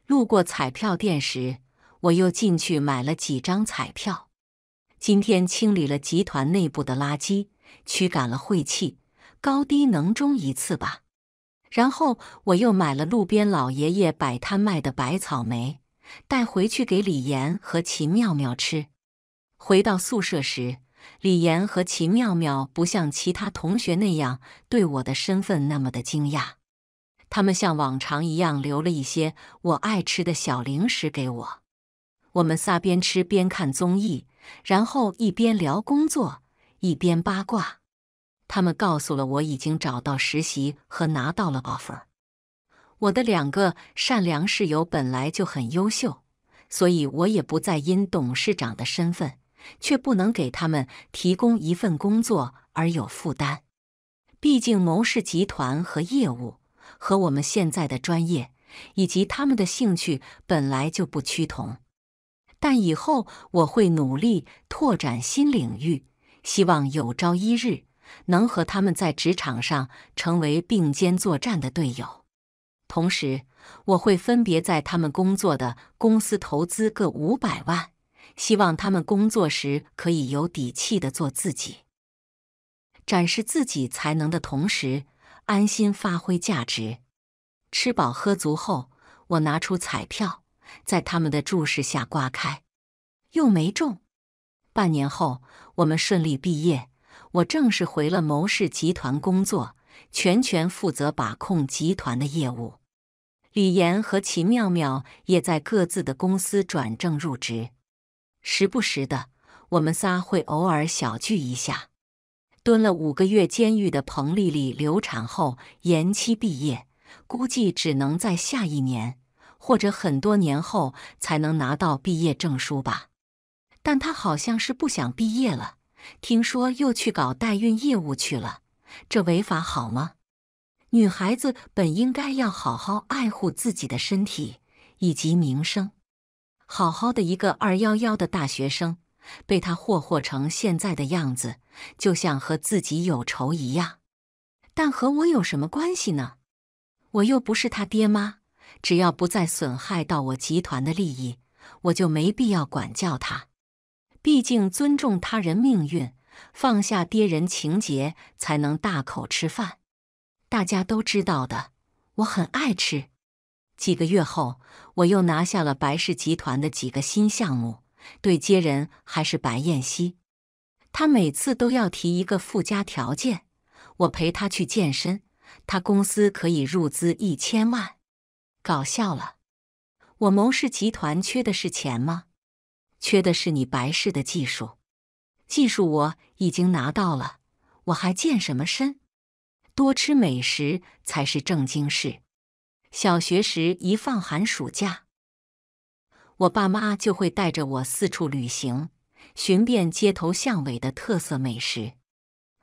A: 路过彩票店时。我又进去买了几张彩票。今天清理了集团内部的垃圾，驱赶了晦气，高低能中一次吧。然后我又买了路边老爷爷摆摊卖的白草莓，带回去给李岩和秦妙妙吃。回到宿舍时，李岩和秦妙妙不像其他同学那样对我的身份那么的惊讶，他们像往常一样留了一些我爱吃的小零食给我。我们仨边吃边看综艺，然后一边聊工作，一边八卦。他们告诉了我，已经找到实习和拿到了 offer。我的两个善良室友本来就很优秀，所以我也不再因董事长的身份，却不能给他们提供一份工作而有负担。毕竟，谋士集团和业务，和我们现在的专业以及他们的兴趣本来就不趋同。但以后我会努力拓展新领域，希望有朝一日能和他们在职场上成为并肩作战的队友。同时，我会分别在他们工作的公司投资各五百万，希望他们工作时可以有底气的做自己，展示自己才能的同时，安心发挥价值。吃饱喝足后，我拿出彩票。在他们的注视下刮开，又没中。半年后，我们顺利毕业，我正式回了谋氏集团工作，全权负责把控集团的业务。李岩和齐妙妙也在各自的公司转正入职。时不时的，我们仨会偶尔小聚一下。蹲了五个月监狱的彭丽丽流产后延期毕业，估计只能在下一年。或者很多年后才能拿到毕业证书吧，但他好像是不想毕业了，听说又去搞代孕业务去了，这违法好吗？女孩子本应该要好好爱护自己的身体以及名声，好好的一个二幺幺的大学生，被他霍霍成现在的样子，就像和自己有仇一样。但和我有什么关系呢？我又不是他爹妈。只要不再损害到我集团的利益，我就没必要管教他。毕竟尊重他人命运，放下爹人情结，才能大口吃饭。大家都知道的，我很爱吃。几个月后，我又拿下了白氏集团的几个新项目，对接人还是白燕西。他每次都要提一个附加条件，我陪他去健身，他公司可以入资一千万。搞笑了，我谋氏集团缺的是钱吗？缺的是你白氏的技术。技术我已经拿到了，我还健什么身？多吃美食才是正经事。小学时一放寒暑假，我爸妈就会带着我四处旅行，寻遍街头巷尾的特色美食。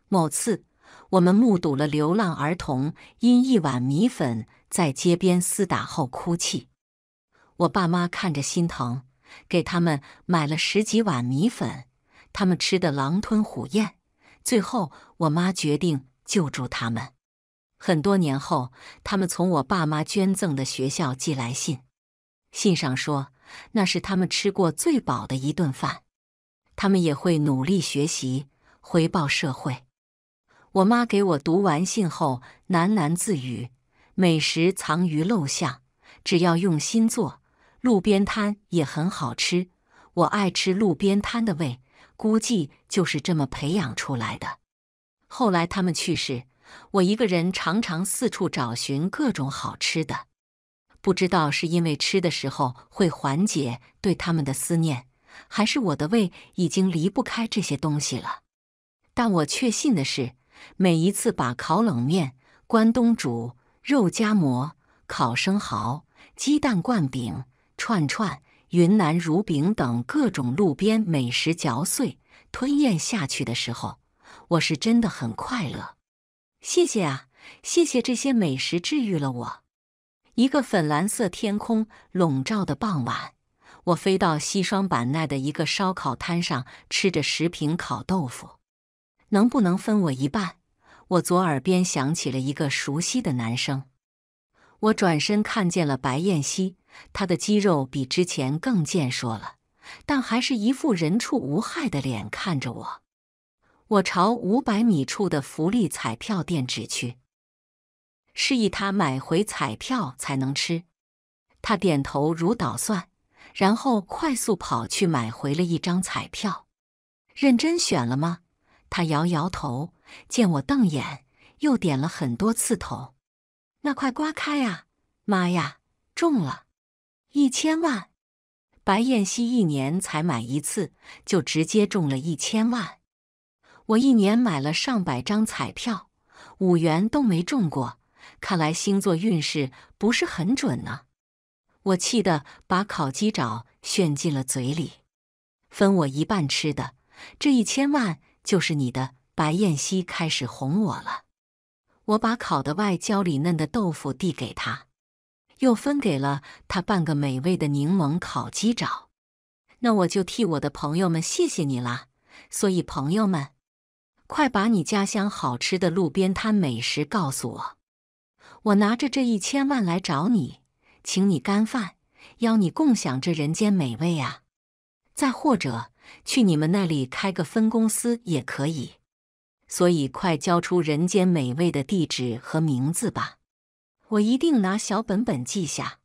A: 某次。我们目睹了流浪儿童因一碗米粉在街边厮打后哭泣，我爸妈看着心疼，给他们买了十几碗米粉，他们吃得狼吞虎咽。最后，我妈决定救助他们。很多年后，他们从我爸妈捐赠的学校寄来信，信上说那是他们吃过最饱的一顿饭，他们也会努力学习，回报社会。我妈给我读完信后，喃喃自语：“美食藏于陋巷，只要用心做，路边摊也很好吃。”我爱吃路边摊的味，估计就是这么培养出来的。后来他们去世，我一个人常常四处找寻各种好吃的，不知道是因为吃的时候会缓解对他们的思念，还是我的胃已经离不开这些东西了。但我确信的是。每一次把烤冷面、关东煮、肉夹馍、烤生蚝、鸡蛋灌饼、串串、云南乳饼等各种路边美食嚼碎吞咽下去的时候，我是真的很快乐。谢谢啊，谢谢这些美食治愈了我。一个粉蓝色天空笼罩的傍晚，我飞到西双版纳的一个烧烤摊上，吃着十瓶烤豆腐。能不能分我一半？我左耳边响起了一个熟悉的男声。我转身看见了白燕西，他的肌肉比之前更健硕了，但还是一副人畜无害的脸看着我。我朝五百米处的福利彩票店指去，示意他买回彩票才能吃。他点头如捣蒜，然后快速跑去买回了一张彩票，认真选了吗？他摇摇头，见我瞪眼，又点了很多次头。那快刮开啊！妈呀，中了一千万！白燕西一年才买一次，就直接中了一千万。我一年买了上百张彩票，五元都没中过。看来星座运势不是很准呢。我气得把烤鸡爪炫进了嘴里，分我一半吃的。这一千万。就是你的白燕西开始哄我了，我把烤的外焦里嫩的豆腐递给他，又分给了他半个美味的柠檬烤鸡爪。那我就替我的朋友们谢谢你啦。所以朋友们，快把你家乡好吃的路边摊美食告诉我，我拿着这一千万来找你，请你干饭，邀你共享这人间美味啊！再或者。去你们那里开个分公司也可以，所以快交出人间美味的地址和名字吧，我一定拿小本本记下。